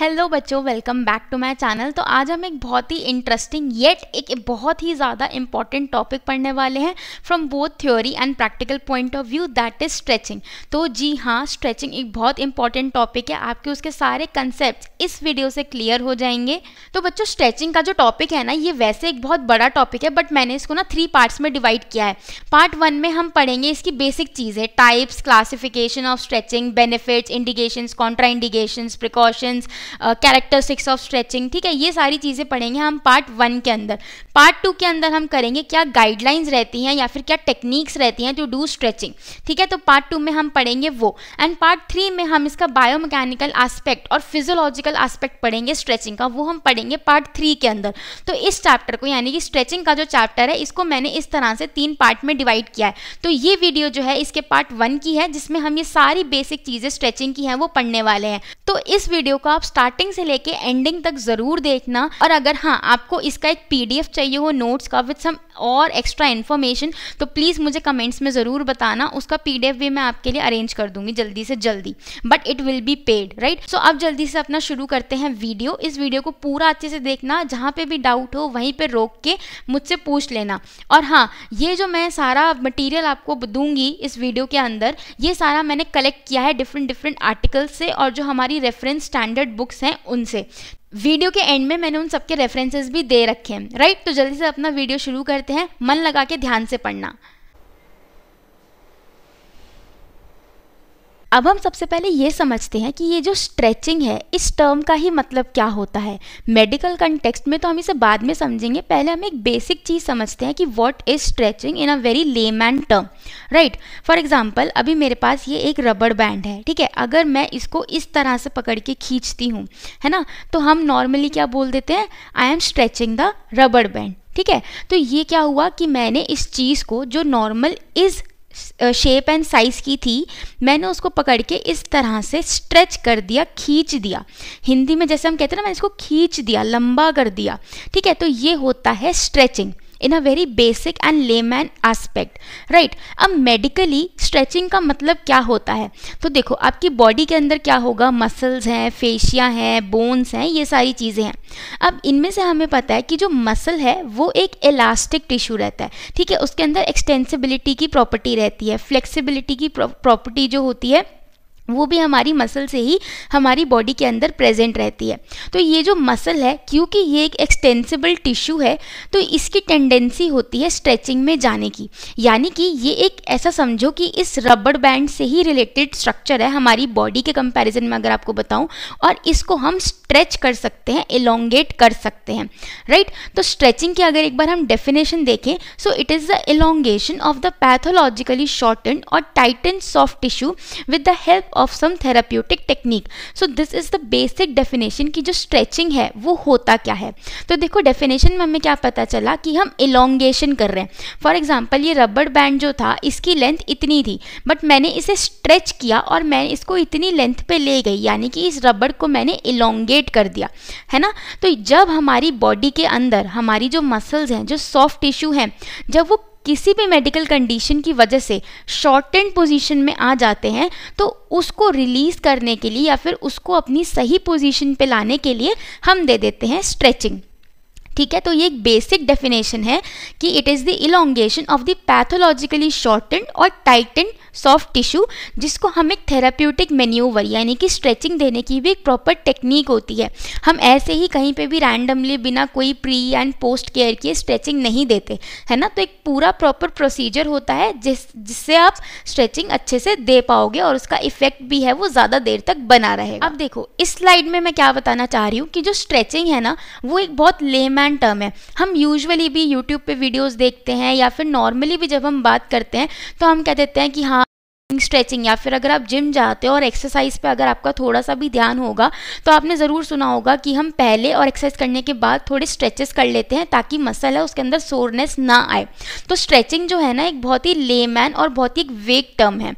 Hello बच्चों welcome back to my channel तो आज हम एक बहुत ही इंटरेस्टिंग येट एक बहुत ही ज़्यादा इंपॉर्टेंट टॉपिक पढ़ने वाले हैं from both theory and practical point of view that is stretching तो जी हाँ स्ट्रेचिंग एक बहुत इंपॉर्टेंट टॉपिक है आपके उसके सारे कंसेप्ट इस वीडियो से क्लियर हो जाएंगे तो बच्चों स्ट्रेचिंग का जो टॉपिक है ना ये वैसे एक बहुत बड़ा टॉपिक है बट मैंने इसको ना थ्री पार्ट्स में डिवाइड किया है पार्ट वन में हम पढ़ेंगे इसकी बेसिक चीज़ें types classification of stretching benefits indication contra indication precautions characteristics of stretching ठीक है ये सारी चीज़ें पढ़ेंगे हम पार्ट वन के अंदर पार्ट टू के अंदर हम करेंगे क्या गाइडलाइंस रहती हैं या फिर क्या टेक्निक्स रहती हैं टू डू स्ट्रेचिंग ठीक है तो पार्ट टू में हम पढ़ेंगे वो एंड पार्ट थ्री में हम इसका बायोमैकेनिकल एस्पेक्ट और फिजोलॉजिकल एस्पेक्ट पढ़ेंगे स्ट्रेचिंग का वो हम पढ़ेंगे पार्ट थ्री के अंदर तो इस चैप्टर को यानी कि स्ट्रेचिंग का जो चैप्टर है इसको मैंने इस तरह से तीन पार्ट में डिवाइड किया है तो ये वीडियो जो है इसके पार्ट वन की है जिसमें हम ये सारी बेसिक चीज़ें स्ट्रेचिंग की हैं वो पढ़ने वाले हैं तो इस वीडियो को आप स्टार्टिंग से लेके एंडिंग तक ज़रूर देखना और अगर हाँ आपको इसका एक पी चाहिए हो नोट्स का विद सम और एक्स्ट्रा इन्फॉर्मेशन तो प्लीज़ मुझे कमेंट्स में ज़रूर बताना उसका पी भी मैं आपके लिए अरेंज कर दूंगी जल्दी से जल्दी but it will be paid right so अब जल्दी से अपना शुरू करते हैं वीडियो इस वीडियो को पूरा अच्छे से देखना जहाँ पे भी डाउट हो वहीं पे रोक के मुझसे पूछ लेना और हाँ ये जो मैं सारा मटेरियल आपको दूंगी इस वीडियो के अंदर ये सारा मैंने कलेक्ट किया है डिफरेंट डिफरेंट आर्टिकल से और जो हमारी रेफरेंस स्टैंडर्ड बुक बुक्स हैं उनसे वीडियो के एंड में मैंने उन सबके रेफरेंसेस भी दे रखे हैं राइट तो जल्दी से अपना वीडियो शुरू करते हैं मन लगा के ध्यान से पढ़ना अब हम सबसे पहले ये समझते हैं कि ये जो स्ट्रेचिंग है इस टर्म का ही मतलब क्या होता है मेडिकल कंटेक्स्ट में तो हम इसे बाद में समझेंगे पहले हम एक बेसिक चीज़ समझते हैं कि what is stretching in a very layman term right for example अभी मेरे पास ये एक रबड़ बैंड है ठीक है अगर मैं इसको इस तरह से पकड़ के खींचती हूँ है ना तो हम नॉर्मली क्या बोल देते हैं I am stretching the rubber band ठीक है तो ये क्या हुआ कि मैंने इस चीज़ को जो normal is shape and size की थी मैंने उसको पकड़ के इस तरह से स्ट्रेच कर दिया खींच दिया हिंदी में जैसे हम कहते हैं ना मैंने इसको खींच दिया लंबा कर दिया ठीक है तो ये होता है stretching in a very basic and layman aspect right अब मेडिकली स्ट्रेचिंग का मतलब क्या होता है तो देखो आपकी बॉडी के अंदर क्या होगा मसल्स हैं फेशिया हैं बोन्स हैं ये सारी चीज़ें हैं अब इनमें से हमें पता है कि जो मसल है वो एक इलास्टिक टिश्यू रहता है ठीक है उसके अंदर एक्सटेंसिबिलिटी की प्रॉपर्टी रहती है फ्लेक्सिबिलिटी की प्रॉपर्टी जो होती है वो भी हमारी मसल से ही हमारी बॉडी के अंदर प्रेजेंट रहती है तो ये जो मसल है क्योंकि ये एक एक्सटेंसिबल टिश्यू है तो इसकी टेंडेंसी होती है स्ट्रेचिंग में जाने की यानी कि ये एक ऐसा समझो कि इस रबड़ बैंड से ही रिलेटेड स्ट्रक्चर है हमारी बॉडी के कंपैरिजन में अगर आपको बताऊँ और इसको हम स्ट्रेच कर सकते हैं एलोंगेट कर सकते हैं राइट तो स्ट्रेचिंग की अगर एक बार हम डेफिनेशन देखें so it is the elongation of the pathologically shorten और tighten soft tissue with the help of some therapeutic technique so this is the basic definition की जो स्ट्रेचिंग है वो होता क्या है तो देखो डेफिनेशन में हमें क्या पता चला कि हम इलोंगेशन कर रहे हैं फॉर एग्जाम्पल ये रबड़ बैंड जो था इसकी लेंथ इतनी थी बट मैंने इसे स्ट्रेच किया और मैं इसको इतनी लेंथ पे ले गई यानी कि इस रबड़ को मैंने इलोंगेट कर दिया है ना तो जब हमारी बॉडी के अंदर हमारी जो मसल्स हैं जो सॉफ्ट टिश्यू हैं जब वो किसी भी मेडिकल कंडीशन की वजह से शॉर्ट एंड पोजिशन में आ जाते हैं तो उसको रिलीज़ करने के लिए या फिर उसको अपनी सही पोजिशन पर लाने के लिए हम दे देते हैं स्ट्रेचिंग ठीक है तो ये एक बेसिक डेफिनेशन है कि it is the elongation of the pathologically shortened और टाइटेंड सॉफ्ट टिश्यू जिसको हम एक थेराप्यूटिक मेन्यूवर यानी कि स्ट्रेचिंग देने की भी एक प्रॉपर टेक्निक होती है हम ऐसे ही कहीं पे भी रैंडमली बिना कोई प्री एंड पोस्ट केयर किए स्ट्रेचिंग नहीं देते है ना तो एक पूरा प्रॉपर प्रोसीजर होता है जिस जिससे आप स्ट्रेचिंग अच्छे से दे पाओगे और उसका इफेक्ट भी है वो ज़्यादा देर तक बना रहेगा अब देखो इस स्लाइड में मैं क्या बताना चाह रही हूँ कि जो स्ट्रेचिंग है ना वो एक बहुत लेमैन टर्म है हम यूजुअली भी यूट्यूब पे वीडियोस देखते हैं या फिर नॉर्मली भी जब हम बात करते हैं तो हम कह देते हैं कि हाँ ब्रीदिंग स्ट्रेचिंग या फिर अगर आप जिम जाते हो और एक्सरसाइज पे अगर आपका थोड़ा सा भी ध्यान होगा तो आपने ज़रूर सुना होगा कि हम पहले और एक्सरसाइज करने के बाद थोड़े स्ट्रेचेस कर लेते हैं ताकि मसल है उसके अंदर सोरनेस ना आए तो स्ट्रेचिंग जो है ना एक बहुत ही लेमैन और बहुत ही एक वेक टर्म है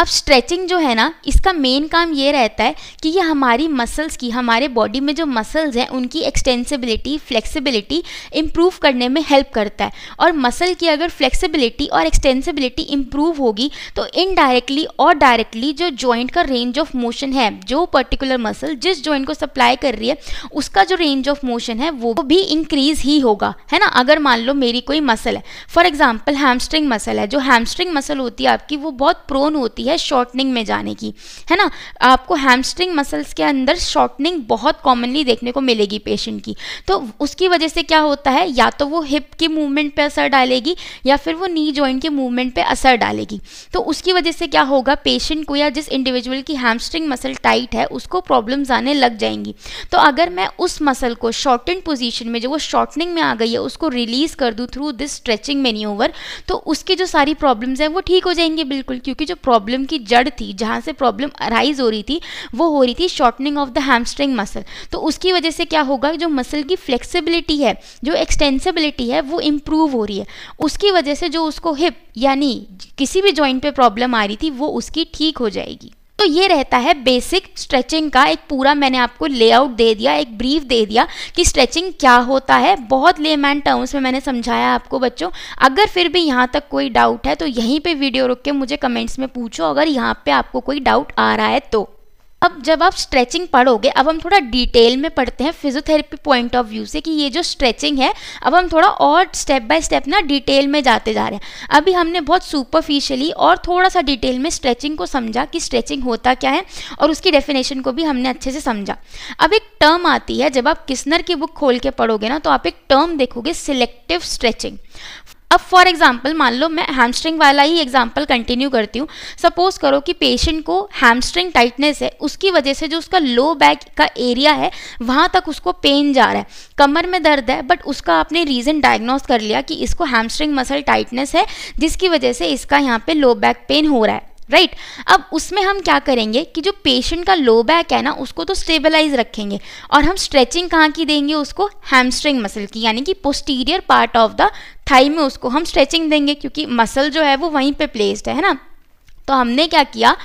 अब स्ट्रेचिंग जो है ना इसका मेन काम ये रहता है कि ये हमारी मसल्स की हमारे बॉडी में जो मसल्स हैं उनकी एक्सटेंसिबिलिटी फ्लेक्सिबिलिटी इम्प्रूव करने में हेल्प करता है और मसल की अगर फ्लेक्सिबिलिटी और एक्सटेंसिबिलिटी इम्प्रूव होगी तो इनडायरेक्ट इनडायरेक्टली और डायरेक्टली जो जॉइंट का रेंज ऑफ मोशन है जो पर्टिकुलर मसल जिस जॉइंट को सप्लाई कर रही है उसका जो रेंज ऑफ मोशन है वो भी इंक्रीज ही होगा है ना अगर मान लो मेरी कोई मसल है फॉर एग्जाम्पल हैमस्ट्रिंग मसल है जो हैमस्ट्रिंग मसल होती है आपकी वो बहुत प्रोन होती है शॉर्टनिंग में जाने की है ना आपको हैमस्ट्रिंग मसल्स के अंदर शॉर्टनिंग बहुत कॉमनली देखने को मिलेगी पेशेंट की तो उसकी वजह से क्या होता है या तो वो हिप की मूवमेंट पे असर डालेगी या फिर वो नी ज्वाइंट के मूवमेंट पे असर डालेगी तो उसकी वजह से क्या होगा पेशेंट को या जिस इंडिविजुअल की हैमस्ट्रिंग मसल टाइट है उसको प्रॉब्लम्स आने लग जाएंगी तो अगर मैं उस मसल को शॉर्टेंड पोजीशन में जो वो शॉर्टनिंग में आ गई है उसको रिलीज़ कर दूँ थ्रू दिस स्ट्रेचिंग मेनी तो उसकी जो सारी प्रॉब्लम्स हैं वो ठीक हो जाएंगे बिल्कुल क्योंकि जो प्रॉब्लम की जड़ थी जहाँ से प्रॉब्लम अराइज हो रही थी वो हो रही थी shortening of the hamstring muscle तो उसकी वजह से क्या होगा जो मसल की फ्लेक्सीबिलिटी है जो एक्सटेंसिबिलिटी है वो इम्प्रूव हो रही है उसकी वजह से जो उसको हिप यानी किसी भी जॉइंट पे प्रॉब्लम आ रही थी वो उसकी ठीक हो जाएगी तो ये रहता है बेसिक स्ट्रेचिंग का एक पूरा मैंने आपको लेआउट दे दिया एक ब्रीफ दे दिया कि स्ट्रेचिंग क्या होता है बहुत लेमैन टर्म्स में मैंने समझाया आपको बच्चों अगर फिर भी यहाँ तक कोई डाउट है तो यहीं पे वीडियो रुक के मुझे कमेंट्स में पूछो अगर यहाँ पे आपको कोई डाउट आ रहा है तो अब जब आप स्ट्रेचिंग पढ़ोगे अब हम थोड़ा डिटेल में पढ़ते हैं फिजियोथेरेपी पॉइंट ऑफ व्यू से कि ये जो स्ट्रेचिंग है अब हम थोड़ा और स्टेप बाय स्टेप ना डिटेल में जाते जा रहे हैं अभी हमने बहुत सुपरफिशियली और थोड़ा सा डिटेल में स्ट्रेचिंग को समझा कि स्ट्रेचिंग होता क्या है और उसकी डेफिनेशन को भी हमने अच्छे से समझा अब एक टर्म आती है जब आप किसनर की बुक खोल के पढ़ोगे ना तो आप एक टर्म देखोगे सिलेक्टिव स्ट्रेचिंग अब फॉर एग्जाम्पल मान लो मैं हैमस्ट्रिंग वाला ही एग्जाम्पल कंटिन्यू करती हूँ सपोज करो कि पेशेंट को हैमस्ट्रिंग टाइटनेस है उसकी वजह से जो उसका लो बैक का एरिया है वहाँ तक उसको पेन जा रहा है कमर में दर्द है बट उसका आपने रीज़न डायग्नोस कर लिया कि इसको हैमस्ट्रिंग मसल टाइटनेस है जिसकी वजह से इसका यहाँ पे लो बैक पेन हो रहा है राइट right? अब उसमें हम क्या करेंगे कि जो पेशेंट का लो बैक है ना उसको तो स्टेबलाइज रखेंगे और हम स्ट्रेचिंग कहाँ की देंगे उसको हैमस्ट्रिंग मसल की यानी कि posterior part of the thigh में उसको हम स्ट्रेचिंग देंगे क्योंकि मसल जो है वो वहीं पे प्लेस्ड है ना तो हमने क्या किया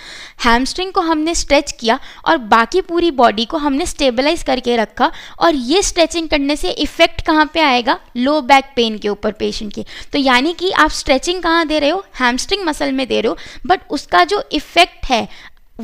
हैमस्ट्रिंग को हमने स्ट्रेच किया और बाकी पूरी बॉडी को हमने स्टेबलाइज करके रखा और ये स्ट्रेचिंग करने से इफेक्ट कहाँ पे आएगा लो बैक पेन के ऊपर पेशेंट के तो यानी कि आप स्ट्रेचिंग कहाँ दे रहे हो हैमस्ट्रिंग मसल में दे रहे हो बट उसका जो इफेक्ट है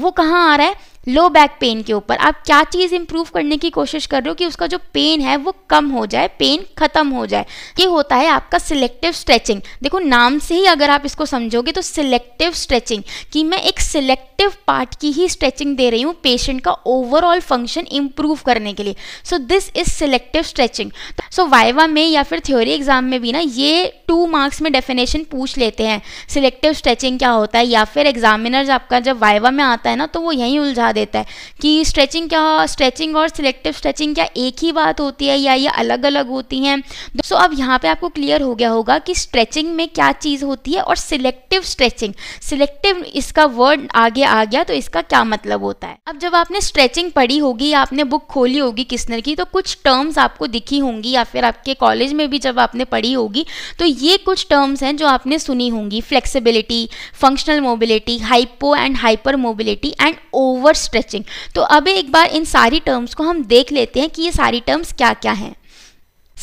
वो कहाँ आ रहा है लो बैक पेन के ऊपर आप क्या चीज़ इम्प्रूव करने की कोशिश कर रहे हो कि उसका जो पेन है वो कम हो जाए पेन खत्म हो जाए ये होता है आपका सिलेक्टिव स्ट्रेचिंग देखो नाम से ही अगर आप इसको समझोगे तो सिलेक्टिव स्ट्रेचिंग कि मैं एक सिलेक्टिव पार्ट की ही स्ट्रेचिंग दे रही हूँ पेशेंट का ओवरऑल फंक्शन इम्प्रूव करने के लिए so this is selective stretching so viva में या फिर थ्योरी एग्जाम में भी ना ये टू मार्क्स में डेफिनेशन पूछ लेते हैं सिलेक्टिव स्ट्रेचिंग क्या होता है या फिर एग्जामिनर आपका जब वाइवा में आता है ना तो वो यहीं उलझा बता देता है कि स्ट्रेचिंग क्या स्ट्रेचिंग और सिलेक्टिव स्ट्रेचिंग क्या एक ही बात होती है या ये अलग अलग होती हैं दोस्तों अब यहाँ पे आपको क्लियर हो गया होगा कि स्ट्रेचिंग में क्या चीज़ होती है और सिलेक्टिव स्ट्रेचिंग सिलेक्टिव इसका वर्ड आगे आ गया तो इसका क्या मतलब होता है अब जब आपने स्ट्रेचिंग पढ़ी होगी या आपने बुक खोली होगी किसनर की तो कुछ टर्म्स आपको दिखी होंगी या फिर आपके कॉलेज में भी जब आपने पढ़ी होगी तो ये कुछ टर्म्स हैं जो आपने सुनी होंगी flexibility functional mobility hypo and hyper mobility and over stretching तो अब एक बार इन सारी टर्म्स को हम देख लेते हैं कि ये सारी टर्म्स क्या क्या हैं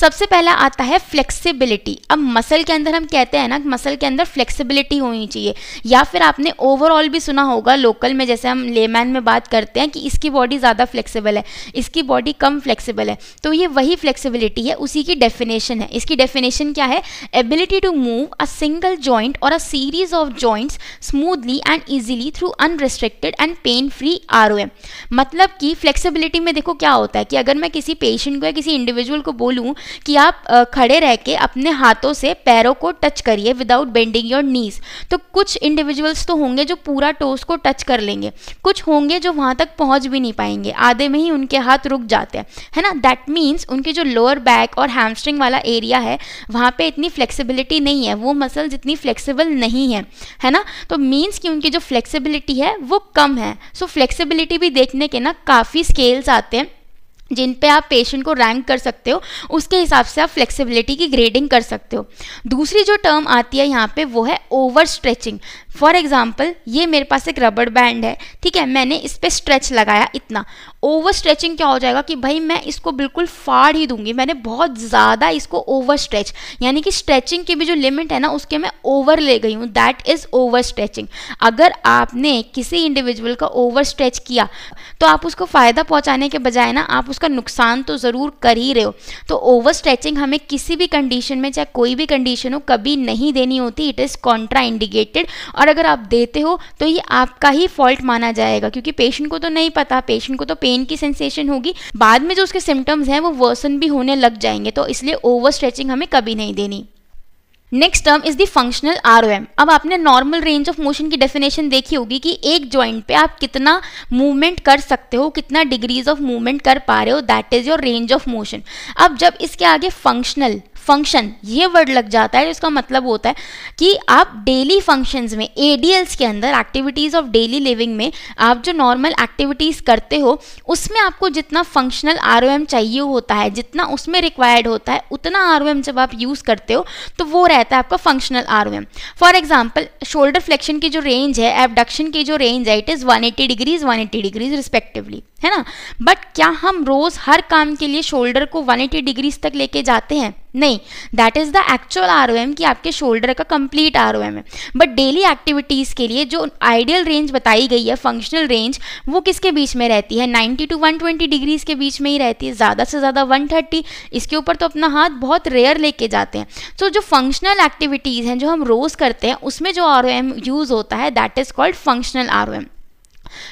सबसे पहला आता है फ्लेक्सिबिलिटी अब मसल के अंदर हम कहते हैं ना मसल के अंदर फ्लेक्सिबिलिटी होनी चाहिए या फिर आपने ओवरऑल भी सुना होगा लोकल में जैसे हम लेमैन में बात करते हैं कि इसकी बॉडी ज़्यादा फ्लेक्सिबल है इसकी बॉडी कम फ्लेक्सिबल है तो ये वही फ्लेक्सिबिलिटी है उसी की डेफिनेशन है इसकी डेफिनेशन क्या है ability to move a single joint और a series of joints smoothly and easily through unrestricted and pain free R मतलब कि फ्लेक्सिबिलिटी में देखो क्या होता है कि अगर मैं किसी पेशेंट को या किसी इंडिविजुअल को बोलूँ कि आप खड़े रह के अपने हाथों से पैरों को टच करिए विदाउट बेंडिंग योर नीज तो कुछ इंडिविजुअल्स तो होंगे जो पूरा टोस को टच कर लेंगे कुछ होंगे जो वहाँ तक पहुँच भी नहीं पाएंगे आधे में ही उनके हाथ रुक जाते हैं है ना दैट मीन्स उनके जो लोअर बैक और हैमस्ट्रिंग वाला एरिया है वहाँ पर इतनी फ्लेक्सीबिलिटी नहीं है वो मसल जितनी फ्लेक्सीबल नहीं है है ना तो मीन्स कि उनकी जो फ्लेक्सीबिलिटी है वो कम है सो so, फ्लेक्सिबिलिटी भी देखने के ना काफ़ी स्केल्स आते हैं जिन पे आप पेशेंट को रैंक कर सकते हो उसके हिसाब से आप फ्लेक्सिबिलिटी की ग्रेडिंग कर सकते हो दूसरी जो टर्म आती है यहाँ पे वो है ओवर स्ट्रेचिंग फॉर एग्जाम्पल ये मेरे पास एक रबड़ बैंड है ठीक है मैंने इस पर स्ट्रेच लगाया इतना ओवर स्ट्रेचिंग क्या हो जाएगा कि भाई मैं इसको बिल्कुल फाड़ ही दूंगी मैंने बहुत ज़्यादा इसको ओवर स्ट्रेच यानी कि स्ट्रेचिंग की भी जो लिमिट है ना उसके मैं ओवर ले गई हूँ दैट इज़ ओवर स्ट्रेचिंग अगर आपने किसी इंडिविजुअल का ओवर स्ट्रेच किया तो आप उसको फ़ायदा पहुँचाने के बजाय ना आप उसका नुकसान तो ज़रूर कर ही रहे हो तो ओवर स्ट्रेचिंग हमें किसी भी कंडीशन में चाहे कोई भी कंडीशन हो कभी नहीं देनी होती इट इज़ कॉन्ट्रा इंडिकेटेड और अगर आप देते हो तो ये आपका ही फॉल्ट माना जाएगा क्योंकि पेशेंट को तो नहीं पता पेशेंट को तो पेन की सेंसेशन होगी बाद में जो उसके सिम्टम्स हैं वो वर्सन भी होने लग जाएंगे तो इसलिए ओवर स्ट्रेचिंग हमें कभी नहीं देनी next term is the functional R O M अब आपने नॉर्मल रेंज ऑफ मोशन की डेफिनेशन देखी होगी कि एक जॉइंट पे आप कितना मूवमेंट कर सकते हो कितना डिग्रीज ऑफ मूवमेंट कर पा रहे हो that is your range of motion अब जब इसके आगे फंक्शनल फंक्शन ये वर्ड लग जाता है इसका मतलब होता है कि आप डेली फंक्शंस में एडीएल्स के अंदर एक्टिविटीज़ ऑफ डेली लिविंग में आप जो नॉर्मल एक्टिविटीज़ करते हो उसमें आपको जितना फंक्शनल आर चाहिए होता है जितना उसमें रिक्वायर्ड होता है उतना आर जब आप यूज़ करते हो तो वो रहता है आपका functional R for example shoulder flexion की जो रेंज है एबडक्शन की जो रेंज है it is one eighty degrees one eighty degrees respectively है ना बट क्या हम रोज हर काम के लिए शोल्डर को 180 डिग्रीज तक लेके जाते हैं नहीं that is the actual R कि आपके शोल्डर का कंप्लीट आर है बट डेली एक्टिविटीज़ के लिए जो आइडियल रेंज बताई गई है फंक्शनल रेंज वो किसके बीच में रहती है 90 टू 120 डिग्रीज के बीच में ही रहती है ज़्यादा से ज़्यादा 130 इसके ऊपर तो अपना हाथ बहुत रेयर लेके जाते हैं सो so, जो फंक्शनल एक्टिविटीज़ हैं जो हम रोज़ करते हैं उसमें जो आर यूज़ होता है that is called functional R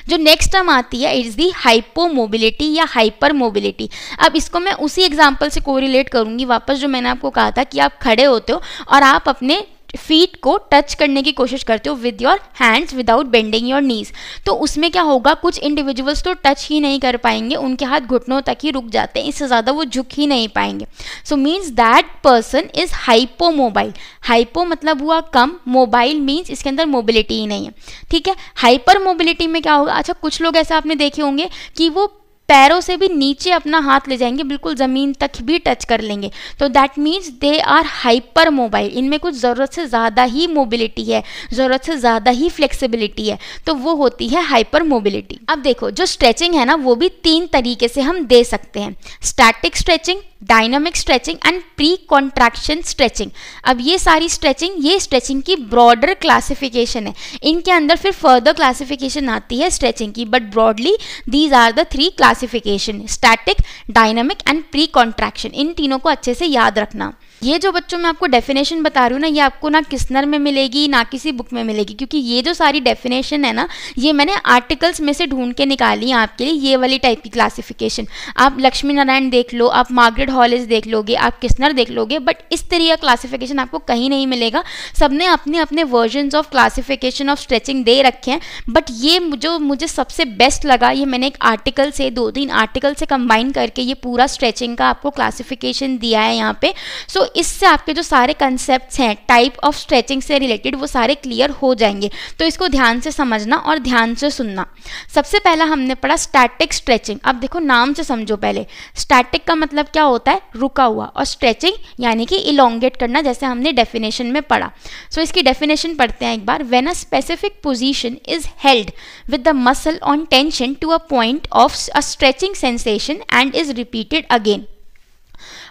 जो नेक्स्ट टर्म आती है इट इज़ दी हाइपोमोबिलिटी या हाइपर मोबिलिटी अब इसको मैं उसी एग्जाम्पल से कोरिलेट करूँगी वापस जो मैंने आपको कहा था कि आप खड़े होते हो और आप अपने फीट को टच करने की कोशिश करते हो with your hands without bending your knees तो उसमें क्या होगा कुछ इंडिविजुअल्स तो टच ही नहीं कर पाएंगे उनके हाथ घुटनों तक ही रुक जाते हैं इससे ज़्यादा वो झुक ही नहीं पाएंगे so means that person is hypo mobile hypo मतलब हुआ कम मोबाइल मीन्स इसके अंदर मोबिलिटी ही नहीं है ठीक है हाइपर मोबिलिटी में क्या होगा अच्छा कुछ लोग ऐसा आपने देखे होंगे कि वो पैरों से भी नीचे अपना हाथ ले जाएंगे बिल्कुल ज़मीन तक भी टच कर लेंगे तो that means they are hyper mobile इनमें कुछ ज़रूरत से ज़्यादा ही मोबिलिटी है ज़रूरत से ज़्यादा ही फ्लेक्सिबिलिटी है तो वो होती है हाइपर मोबिलिटी अब देखो जो स्ट्रेचिंग है ना वो भी तीन तरीके से हम दे सकते हैं static stretching dynamic stretching and pre contraction stretching अब ये सारी स्ट्रेचिंग ये स्ट्रेचिंग की ब्रॉडर क्लासिफिकेशन है इनके अंदर फिर फर्दर क्लासिफिकेशन आती है स्ट्रेचिंग की but broadly these are the three classification static dynamic and pre contraction इन तीनों को अच्छे से याद रखना ये जो बच्चों मैं आपको डेफिनेशन बता रही हूँ ना ये आपको ना किसनर में मिलेगी ना किसी बुक में मिलेगी क्योंकि ये जो सारी डेफिनेशन है ना ये मैंने आर्टिकल्स में से ढूंढ के निकाली है आपके लिए ये वाली टाइप की क्लासिफिकेशन आप लक्ष्मी नारायण देख लो आप मार्गरेट हॉलेज देख लोगे आप किसनर देख लोगे बट इस तरह का क्लासिफिकेशन आपको कहीं नहीं मिलेगा सबने अपने अपने version of classification of stretching दे रखे हैं बट ये जो मुझे सबसे बेस्ट लगा ये मैंने एक आर्टिकल से दो तीन आर्टिकल से कंबाइन करके ये पूरा स्ट्रेचिंग का आपको क्लासिफिकेशन दिया है यहाँ पे सो इससे आपके जो सारे कंसेप्ट हैं टाइप ऑफ स्ट्रेचिंग से रिलेटेड वो सारे क्लियर हो जाएंगे तो इसको ध्यान से समझना और ध्यान से सुनना सबसे पहला हमने पढ़ा स्टैटिक स्ट्रेचिंग अब देखो नाम से समझो पहले स्टैटिक का मतलब क्या होता है रुका हुआ और स्ट्रेचिंग यानी कि इलोंगेट करना जैसे हमने डेफिनेशन में पढ़ा सो so, इसकी डेफिनेशन पढ़ते हैं एक बार when a specific position is held with the muscle on tension to a point of a stretching sensation and is repeated again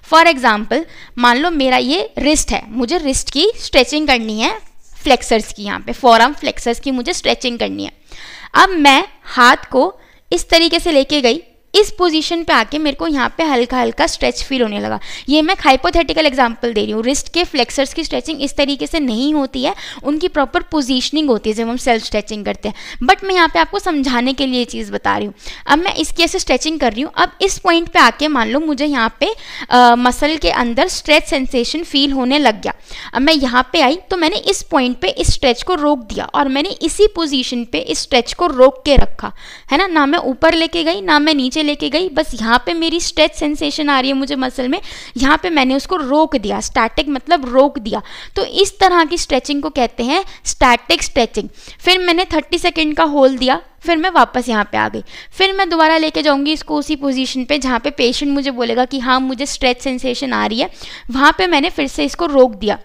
for example मान लो मेरा ये रिस्ट है मुझे रिस्ट की स्ट्रेचिंग करनी है फ्लेक्सर्स की यहाँ पे फॉरआर्म फ्लेक्सर्स की मुझे स्ट्रेचिंग करनी है अब मैं हाथ को इस तरीके से लेके गई इस पोजीशन पे आके मेरे को यहाँ पे हल्का हल्का स्ट्रेच फील होने लगा ये मैं हाइपोथेटिकल एग्जांपल दे रही हूँ रिस्ट के फ्लेक्सर्स की स्ट्रेचिंग इस तरीके से नहीं होती है उनकी प्रॉपर पोजीशनिंग होती है जब हम सेल्फ स्ट्रेचिंग करते हैं बट मैं यहाँ पे आपको समझाने के लिए चीज़ बता रही हूँ अब मैं इसकी ऐसे स्ट्रेचिंग कर रही हूँ अब इस पॉइंट पर आके मान लो मुझे यहाँ पे मसल के अंदर स्ट्रेच सेंसेशन फील होने लग गया अब मैं यहाँ पर आई तो मैंने इस पॉइंट पर इस स्ट्रेच को रोक दिया और मैंने इसी पोजिशन पर इस स्ट्रेच को रोक के रखा है ना ना मैं ऊपर लेके गई ना मैं नीचे लेके गई बस यहाँ पे मेरी स्ट्रेच सेंसेशन आ रही है मुझे मसल में यहाँ पे मैंने उसको रोक दिया स्टैटिक मतलब रोक दिया तो इस तरह की स्ट्रेचिंग को कहते हैं स्टैटिक स्ट्रेचिंग फिर मैंने थर्टी सेकेंड का होल दिया फिर मैं वापस यहाँ पे आ गई फिर मैं दोबारा लेके जाऊँगी इसको उसी पोजीशन पे जहाँ पे पेशेंट मुझे बोलेगा कि हाँ मुझे स्ट्रेच सेंसेशन आ रही है वहाँ पे मैंने फिर से इसको रोक दिया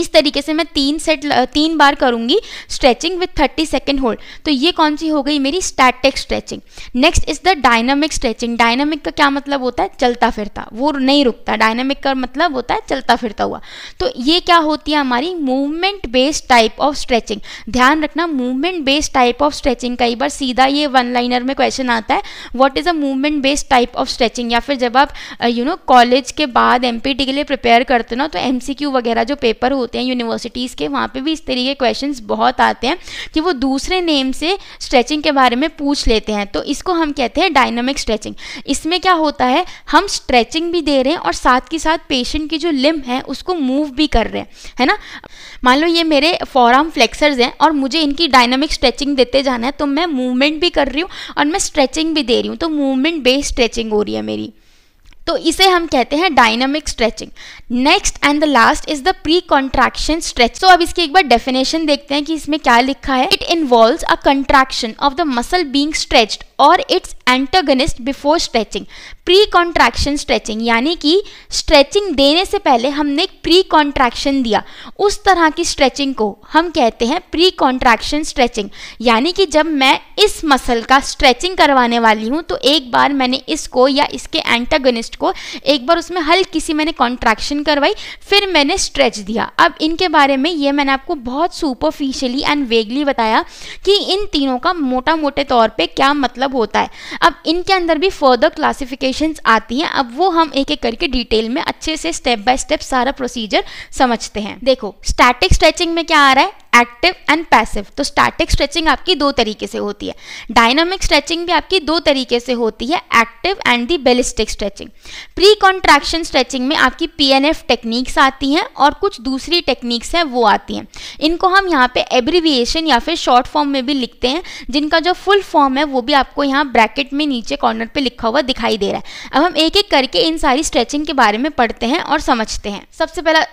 इस तरीके से मैं तीन सेट तीन बार करूंगी stretching with thirty second hold तो ये कौन सी हो गई मेरी static stretching next is the dynamic stretching dynamic का क्या मतलब होता है चलता फिरता वो नहीं रुकता डायनामिक का मतलब होता है चलता फिरता हुआ तो ये क्या होती है हमारी movement based type of stretching ध्यान रखना movement based type of stretching कई बार सीधा ये वन लाइनर में क्वेश्चन आता है what is a movement based type of stretching या फिर जब आप यू नो कॉलेज के बाद एम के लिए प्रिपेयर करते ना तो एम वगैरह जो पेपर हो होते हैं यूनिवर्सिटीज़ के वहाँ पे भी इस तरीके के क्वेश्चन बहुत आते हैं कि वो दूसरे नेम से स्ट्रेचिंग के बारे में पूछ लेते हैं तो इसको हम कहते हैं डायनामिक स्ट्रेचिंग इसमें क्या होता है हम स्ट्रेचिंग भी दे रहे हैं और साथ के साथ पेशेंट की जो लिम है उसको मूव भी कर रहे हैं है ना मान लो ये मेरे फॉराम फ्लेक्सर्स हैं और मुझे इनकी डायनामिक स्ट्रेचिंग देते जाना है तो मैं मूवमेंट भी कर रही हूँ और मैं स्ट्रेचिंग भी दे रही हूँ तो मूवमेंट बेस्ड स्ट्रेचिंग हो रही है मेरी तो इसे हम कहते हैं dynamic stretching next and the last is the pre contraction stretch तो अब इसकी एक बार डेफिनेशन देखते हैं कि इसमें क्या लिखा है it involve a contraction of the muscle being stretched और its antagonist before stretching pre contraction stretching यानी कि स्ट्रेचिंग देने से पहले हमने प्री कॉन्ट्रैक्शन दिया उस तरह की स्ट्रेचिंग को हम कहते हैं प्री कॉन्ट्रैक्शन स्ट्रेचिंग यानी कि जब मैं इस मसल का स्ट्रेचिंग करवाने वाली हूँ तो एक बार मैंने इसको या इसके एंटागनिस्ट को एक बार उसमें हल्की सी मैंने कॉन्ट्रैक्शन करवाई फिर मैंने स्ट्रेच दिया अब इनके बारे में ये मैंने आपको बहुत सुपरफिशियली एंड वेगली बताया कि इन तीनों का मोटा मोटे तौर पर क्या मतलब मतलब होता है अब इनके अंदर भी फर्दर क्लासिफिकेशन आती हैं अब वो हम एक एक करके डिटेल में अच्छे से स्टेप बाय स्टेप सारा प्रोसीजर समझते हैं देखो स्टैटिक स्ट्रेचिंग में क्या आ रहा है एक्टिव एंड पैसिव तो स्टैटिक स्ट्रेचिंग आपकी दो तरीके से होती है डायनामिक स्ट्रेचिंग भी आपकी दो तरीके से होती है active and the ballistic stretching pre contraction stretching में आपकी पी टेक्निक्स आती हैं और कुछ दूसरी टेक्निक्स हैं वो आती हैं इनको हम यहाँ पे एब्रीविएशन या फिर शॉर्ट फॉर्म में भी लिखते हैं जिनका जो फुल फॉर्म है वो भी आपको यहाँ ब्रैकेट में नीचे कॉर्नर पर लिखा हुआ दिखाई दे रहा है अब हम एक एक करके इन सारी स्ट्रेचिंग के बारे में पढ़ते हैं और समझते हैं सबसे पहला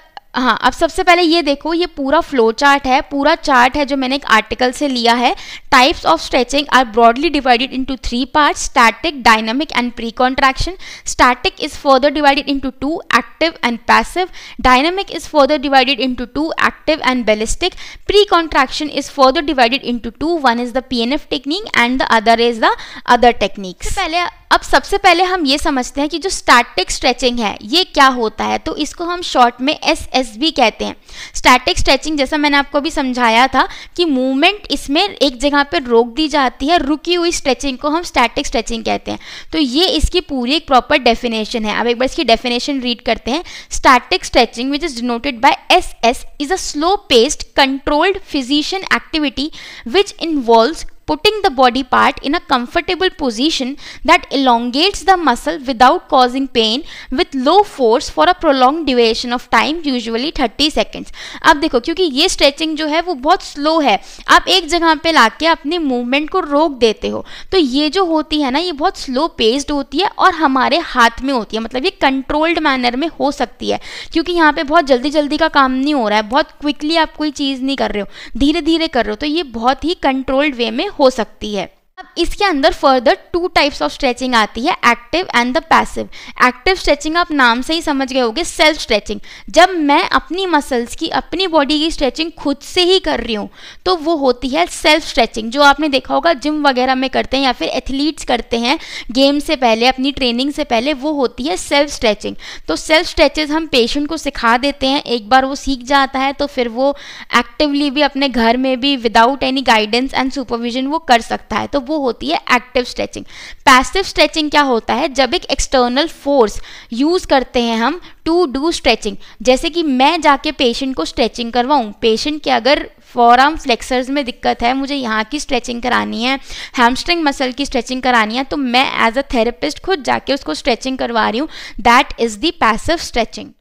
हाँ अब सबसे पहले ये देखो ये पूरा फ्लो चार्ट है पूरा चार्ट है जो मैंने एक आर्टिकल से लिया है types of stretching are broadly divided into three part static dynamic and pre contraction static is further divided into two active and passive dynamic is further divided into two active and ballistic pre contraction is further divided into two one is the P N F technique and the other is the other technique पहले अब सबसे पहले हम ये समझते हैं कि जो स्टैटिक स्ट्रेचिंग है ये क्या होता है तो इसको हम शॉर्ट में एस एस स्ट्रेस भी कहते हैं स्टैटिक स्ट्रेचिंग जैसा मैंने आपको भी समझाया था कि मूवमेंट इसमें एक जगह पर रोक दी जाती है रुकी हुई स्ट्रेचिंग को हम स्टैटिक स्ट्रेचिंग कहते हैं तो ये इसकी पूरी एक प्रॉपर डेफिनेशन है अब एक बार इसकी डेफिनेशन रीड करते हैं static stretching which is denoted by S S is a slow paced controlled physical activity which involve putting the body part in a comfortable position that elongates the muscle without causing pain with low force for a prolonged duration of time usually 30 seconds अब देखो क्योंकि ये stretching जो है वो बहुत slow है आप एक जगह पे लाके अपने मूवमेंट को रोक देते हो तो ये जो होती है ना ये बहुत स्लो पेस्ड होती है और हमारे हाथ में होती है मतलब ये कंट्रोल्ड मैनर में हो सकती है क्योंकि यहाँ पे बहुत जल्दी जल्दी का काम नहीं हो रहा है बहुत क्विकली आप कोई चीज़ नहीं कर रहे हो धीरे धीरे कर रहे हो तो ये बहुत ही कंट्रोल्ड वे में हो सकती है अब इसके अंदर further two types of stretching आती है active and the passive active stretching आप नाम से ही समझ गए होंगे सेल्फ स्ट्रेचिंग जब मैं अपनी मसल्स की अपनी बॉडी की स्ट्रेचिंग खुद से ही कर रही हूँ तो वो होती है सेल्फ स्ट्रेचिंग जो आपने देखा होगा जिम वगैरह में करते हैं या फिर एथलीट्स करते हैं गेम से पहले अपनी ट्रेनिंग से पहले वो होती है सेल्फ स्ट्रेचिंग तो सेल्फ स्ट्रेचेज हम पेशेंट को सिखा देते हैं एक बार वो सीख जाता है तो फिर वो एक्टिवली भी अपने घर में भी without any guidance and supervision वो कर सकता है तो वो वो होती है एक्टिव स्ट्रेचिंग पैसिव स्ट्रेचिंग क्या होता है जब एक एक्सटर्नल फोर्स यूज़ करते हैं हम टू डू स्ट्रेचिंग जैसे कि मैं जाके पेशेंट को स्ट्रेचिंग करवाऊँ पेशेंट के अगर फॉर आर्म फ्लेक्सर्स में दिक्कत है मुझे यहाँ की स्ट्रेचिंग करानी है हैमस्ट्रिंग मसल की स्ट्रेचिंग करानी है तो मैं एज अ थेरेपिस्ट खुद जाके उसको स्ट्रेचिंग करवा रही हूँ that is the passive stretching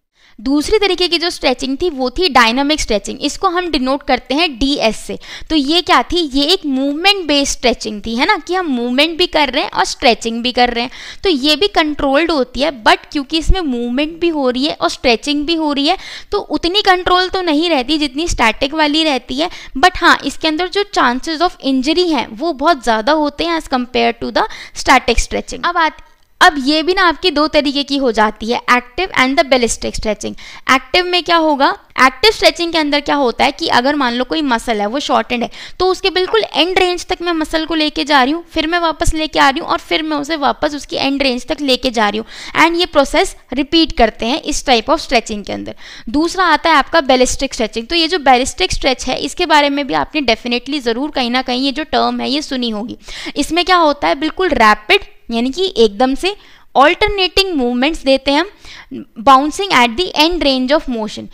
दूसरी तरीके की जो स्ट्रेचिंग थी वो थी डायनामिक स्ट्रेचिंग इसको हम डिनोट करते हैं डी एस से तो ये क्या थी ये एक मूवमेंट बेस्ड स्ट्रेचिंग थी है ना कि हम मूवमेंट भी कर रहे हैं और स्ट्रेचिंग भी कर रहे हैं तो ये भी कंट्रोल्ड होती है बट क्योंकि इसमें मूवमेंट भी हो रही है और स्ट्रेचिंग भी हो रही है तो उतनी कंट्रोल तो नहीं रहती जितनी स्टैटिक वाली रहती है बट हाँ इसके अंदर जो चांसेज ऑफ इंजरी हैं वो बहुत ज़्यादा होते हैं as compare to the static stretching अब आती अब ये भी ना आपकी दो तरीके की हो जाती है active and the ballistic stretching active में क्या होगा एक्टिव स्ट्रेचिंग के अंदर क्या होता है कि अगर मान लो कोई मसल है वो शॉर्ट एंड है तो उसके बिल्कुल एंड रेंज तक मैं मसल को लेके जा रही हूँ फिर मैं वापस लेके आ रही हूँ और फिर मैं उसे वापस उसकी एंड रेंज तक लेके जा रही हूँ एंड ये प्रोसेस रिपीट करते हैं इस टाइप ऑफ स्ट्रेचिंग के अंदर दूसरा आता है आपका बेलिस्टिक स्ट्रेचिंग तो ये जो बेलिस्टिक स्ट्रेच है इसके बारे में भी आपने डेफिनेटली ज़रूर कहीं ना कहीं ये जो टर्म है ये सुनी होगी इसमें क्या होता है बिल्कुल रैपिड यानी कि एकदम से ऑल्टरनेटिंग मूवमेंट्स देते हैं हम bouncing at the end range of motion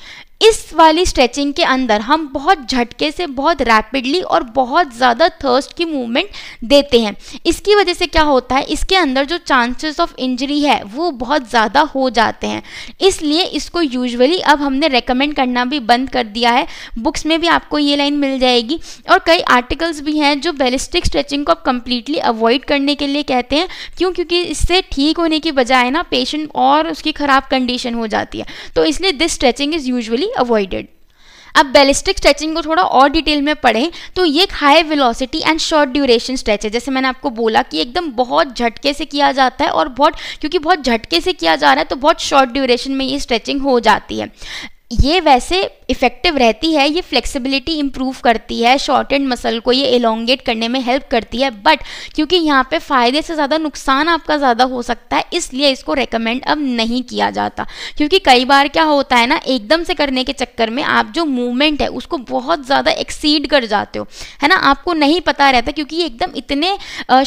इस वाली स्ट्रेचिंग के अंदर हम बहुत झटके से बहुत रैपिडली और बहुत ज़्यादा थर्स्ट की मूवमेंट देते हैं इसकी वजह से क्या होता है इसके अंदर जो चांसेस ऑफ इंजरी है वो बहुत ज़्यादा हो जाते हैं इसलिए इसको यूजुअली अब हमने रेकमेंड करना भी बंद कर दिया है बुक्स में भी आपको ये लाइन मिल जाएगी और कई आर्टिकल्स भी हैं जो बैलिस्टिक स्ट्रेचिंग को आप कम्प्लीटली अवॉइड करने के लिए कहते हैं क्यों क्योंकि इससे ठीक होने की बजाय ना पेशेंट और उसकी ख़राब कंडीशन हो जाती है तो इसलिए this stretching is usually be avoided अब बैलिस्टिक स्ट्रेचिंग को थोड़ा और डिटेल में पढ़ें तो ये एक high velocity and short duration stretch है जैसे मैंने आपको बोला कि एकदम बहुत झटके से किया जाता है और बहुत क्योंकि बहुत झटके से किया जा रहा है तो बहुत शॉर्ट ड्यूरेशन में ये स्ट्रेचिंग हो जाती है ये वैसे इफ़ेक्टिव रहती है ये फ्लेक्सिबिलिटी इंप्रूव करती है शॉर्ट एंड मसल को ये एलोंगेट करने में हेल्प करती है बट क्योंकि यहाँ पे फ़ायदे से ज़्यादा नुकसान आपका ज़्यादा हो सकता है इसलिए इसको रिकमेंड अब नहीं किया जाता क्योंकि कई बार क्या होता है ना एकदम से करने के चक्कर में आप जो मूवमेंट है उसको बहुत ज़्यादा एक्सीड कर जाते हो है ना आपको नहीं पता रहता क्योंकि ये एकदम इतने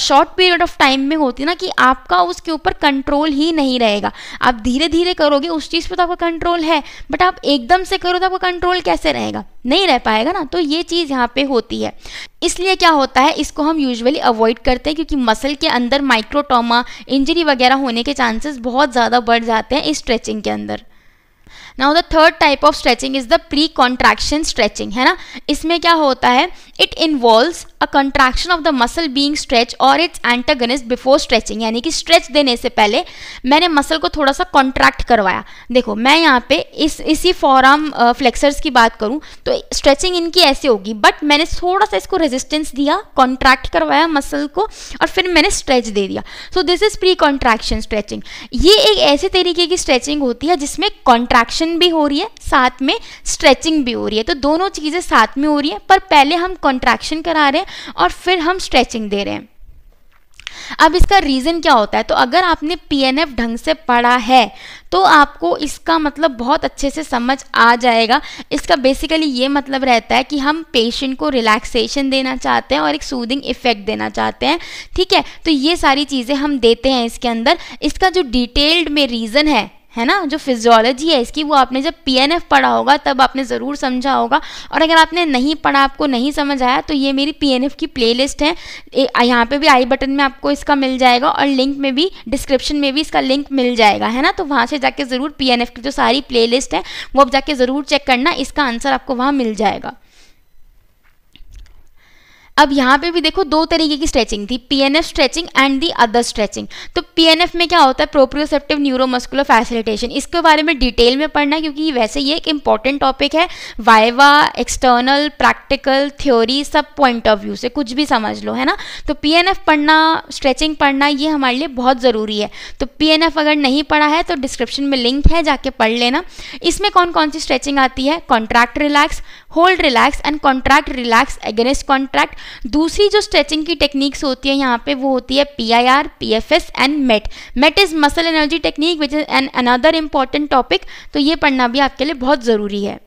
शॉर्ट पीरियड ऑफ टाइम में होती ना कि आपका उसके ऊपर कंट्रोल ही नहीं रहेगा आप धीरे धीरे करोगे उस चीज़ पर तो आपका कंट्रोल है बट आप एकदम से करो तो आपका कंट्रोल कैसे रहेगा नहीं रह पाएगा ना तो ये चीज़ यहाँ पे होती है इसलिए क्या होता है इसको हम यूजुअली अवॉइड करते हैं क्योंकि मसल के अंदर माइक्रोटोमा इंजरी वगैरह होने के चांसेस बहुत ज़्यादा बढ़ जाते हैं इस स्ट्रेचिंग के अंदर now the third type of stretching is the pre contraction stretching है ना इसमें क्या होता है it involves a contraction of the muscle being stretch और इट्स एंटागनिस्ट बिफोर स्ट्रेचिंग यानी कि स्ट्रेच देने से पहले मैंने मसल को थोड़ा सा कॉन्ट्रैक्ट करवाया देखो मैं यहाँ पे इस इसी फॉरआर्म फ्लेक्सर्स की बात करूँ तो स्ट्रेचिंग इनकी ऐसे होगी बट मैंने थोड़ा सा इसको रेजिस्टेंस दिया कॉन्ट्रैक्ट करवाया मसल को और फिर मैंने स्ट्रेच दे दिया so this is pre contraction stretching ये एक ऐसे तरीके की स्ट्रेचिंग होती है जिसमें कॉन्ट्रैक्शन भी हो रही है साथ में स्ट्रेचिंग भी हो रही है तो दोनों चीज़ें साथ में हो रही है पर पहले हम कॉन्ट्रैक्शन करा रहे हैं और फिर हम स्ट्रेचिंग दे रहे हैं अब इसका रीज़न क्या होता है तो अगर आपने पीएनएफ ढंग से पढ़ा है तो आपको इसका मतलब बहुत अच्छे से समझ आ जाएगा इसका बेसिकली ये मतलब रहता है कि हम पेशेंट को रिलैक्सेशन देना चाहते हैं और एक सूदिंग इफेक्ट देना चाहते हैं ठीक है तो ये सारी चीज़ें हम देते हैं इसके अंदर इसका जो डिटेल्ड में रीज़न है है ना जो फिजियोलॉजी है इसकी वो आपने जब पीएनएफ पढ़ा होगा तब आपने ज़रूर समझा होगा और अगर आपने नहीं पढ़ा आपको नहीं समझ आया तो ये मेरी पीएनएफ की प्लेलिस्ट है यहाँ पे भी आई बटन में आपको इसका मिल जाएगा और लिंक में भी डिस्क्रिप्शन में भी इसका लिंक मिल जाएगा है ना तो वहाँ से जाके ज़रूर पी की जो सारी प्ले है वो आप जाके ज़रूर चेक करना इसका आंसर आपको वहाँ मिल जाएगा अब यहाँ पे भी देखो दो तरीके की स्ट्रेचिंग थी PNF stretching and the other stretching तो पीएनएफ में क्या होता है प्रोप्रियोसेप्टिव न्यूरोमस्कुलर फैसिलिटेशन इसके बारे में डिटेल में पढ़ना क्योंकि वैसे ये एक इंपॉर्टेंट टॉपिक है वाइवा एक्सटर्नल प्रैक्टिकल थ्योरी सब पॉइंट ऑफ व्यू से कुछ भी समझ लो है ना तो पी पढ़ना स्ट्रेचिंग पढ़ना ये हमारे लिए बहुत ज़रूरी है तो पी अगर नहीं पढ़ा है तो डिस्क्रिप्शन में लिंक है जाके पढ़ लेना इसमें कौन कौन सी स्ट्रेचिंग आती है contract relax hold relax and contract relax against contract दूसरी जो स्ट्रेचिंग की टेक्निक्स होती है यहाँ पे वो होती है P I R P F S and MET MET is muscle energy technique which is an another important topic तो ये पढ़ना भी आपके लिए बहुत ज़रूरी है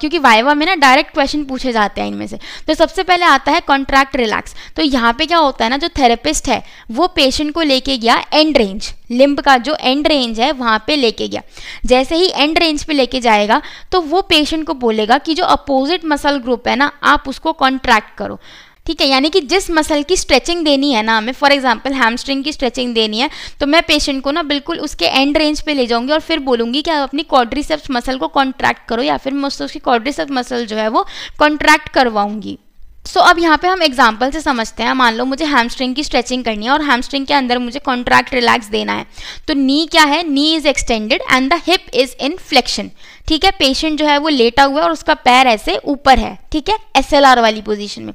क्योंकि वाइवा में ना डायरेक्ट क्वेश्चन पूछे जाते हैं इनमें से तो सबसे पहले आता है कॉन्ट्रैक्ट रिलैक्स तो यहाँ पे क्या होता है ना जो थेरेपिस्ट है वो पेशेंट को लेके गया एंड रेंज लिम्ब का जो एंड रेंज है वहाँ पे लेके गया जैसे ही एंड रेंज पे लेके जाएगा तो वो पेशेंट को बोलेगा कि जो अपोजिट मसल ग्रुप है ना आप उसको कॉन्ट्रैक्ट करो ठीक है यानी कि जिस मसल की स्ट्रेचिंग देनी है ना हमें फॉर एग्जाम्पल हैमस्ट्रिंग की स्ट्रेचिंग देनी है तो मैं पेशेंट को ना बिल्कुल उसके एंड रेंज पे ले जाऊंगी और फिर बोलूंगी कि आप अपनी कॉड्रीसेप्स मसल को कॉन्ट्रैक्ट करो या फिर मुझसे उसकी कॉड्रीसेप्स मसल जो है वो कॉन्ट्रैक्ट करवाऊंगी सो so, अब यहाँ पे हम एग्जाम्पल से समझते हैं मान लो मुझे हैमस्ट्रिंग की स्ट्रेचिंग करनी है और हैमस्ट्रिंग के अंदर मुझे कॉन्ट्रैक्ट रिलैक्स देना है तो नी क्या है knee is extended and the hip is in flexion ठीक है पेशेंट जो है वो लेटा हुआ है और उसका पैर ऐसे ऊपर है ठीक है एस वाली पोजीशन में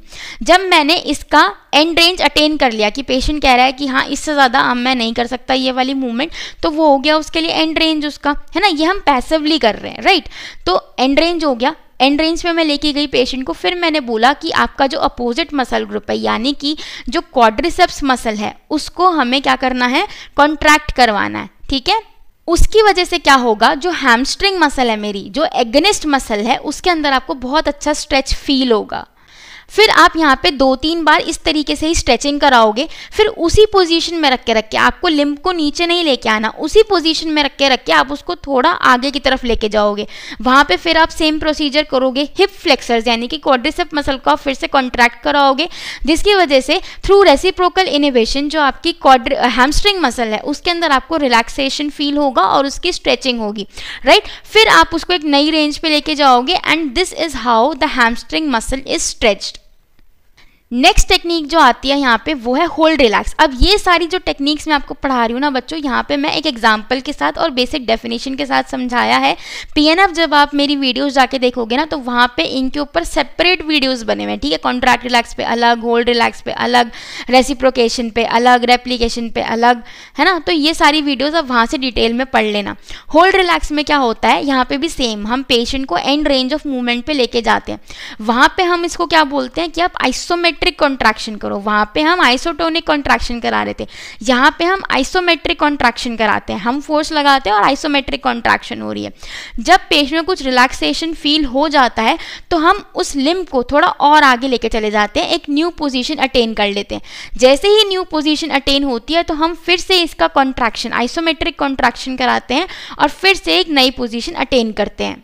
जब मैंने इसका एंड रेंज अटेन कर लिया कि पेशेंट कह रहा है कि हाँ इससे ज़्यादा अब मैं नहीं कर सकता ये वाली मूवमेंट तो वो हो गया उसके लिए एंड रेंज उसका है ना ये हम पैसिवली कर रहे हैं राइट तो एंड रेंज हो गया एंड रेंज में मैं लेके गई पेशेंट को फिर मैंने बोला कि आपका जो अपोजिट मसल ग्रुप है यानी कि जो क्वाड्रिसेप्स मसल है उसको हमें क्या करना है कॉन्ट्रैक्ट करवाना है ठीक है उसकी वजह से क्या होगा जो हैमस्ट्रिंग मसल है मेरी जो एग्निस्ट मसल है उसके अंदर आपको बहुत अच्छा स्ट्रेच फील होगा फिर आप यहाँ पे दो तीन बार इस तरीके से ही स्ट्रेचिंग कराओगे फिर उसी पोजीशन में रख के रख के आपको लिम्ब को नीचे नहीं लेके आना उसी पोजीशन में रख के रख के आप उसको थोड़ा आगे की तरफ लेके जाओगे वहाँ पे फिर आप सेम प्रोसीजर करोगे हिप फ्लेक्सर्स यानी कि कॉड्रिसेप मसल को आप फिर से कॉन्ट्रैक्ट कराओगे जिसकी वजह से थ्रू रेसिप्रोकल इनोवेशन जो आपकी कॉड्र हैमस्ट्रिंग मसल है उसके अंदर आपको रिलैक्सेशन फील होगा और उसकी स्ट्रेचिंग होगी राइट फिर आप उसको एक नई रेंज पर लेके जाओगे and this is how the hamstring muscle is stretched next technique जो आती है यहाँ पे वो है होल्ड रिलैक्स अब ये सारी जो टेक्निक्स मैं आपको पढ़ा रही हूँ ना बच्चों यहाँ पे मैं एक एग्जांपल के साथ और बेसिक डेफिनेशन के साथ समझाया है पीएनएफ जब आप मेरी वीडियोस जाके देखोगे ना तो वहाँ पे इनके ऊपर सेपरेट वीडियोस बने हुए हैं ठीक है कॉन्ट्रैक्ट रिलैक्स पे अलग होल्ड रिलैक्स पे अलग रेसिप्रोकेशन पे अलग रेप्लीकेशन पे अलग है ना तो ये सारी वीडियोज़ आप वहाँ से डिटेल में पढ़ लेना होल्ड रिलैक्स में क्या होता है यहाँ पर भी सेम हम पेशेंट को एंड रेंज ऑफ मूवमेंट पर लेके जाते हैं वहाँ पर हम इसको क्या बोलते हैं कि आप आइसोमेट आइसोमेट्रिक कॉन्ट्रैक्शन करो वहाँ पे हम आइसोटोनिक कॉन्ट्रैक्शन करा रहे थे यहाँ पे हम आइसोमेट्रिक कॉन्ट्रैक्शन कराते हैं हम फोर्स लगाते हैं और आइसोमेट्रिक कॉन्ट्रैक्शन हो रही है जब पेश में कुछ रिलैक्सेशन फील हो जाता है तो हम उस लिम्ब को थोड़ा और आगे लेके चले जाते हैं एक न्यू पोजिशन अटेन कर लेते हैं जैसे ही न्यू पोजिशन अटेन होती है तो हम फिर से इसका कॉन्ट्रैक्शन आइसोमेट्रिक कॉन्ट्रैक्शन कराते हैं और फिर से एक नई पोजिशन अटेन करते हैं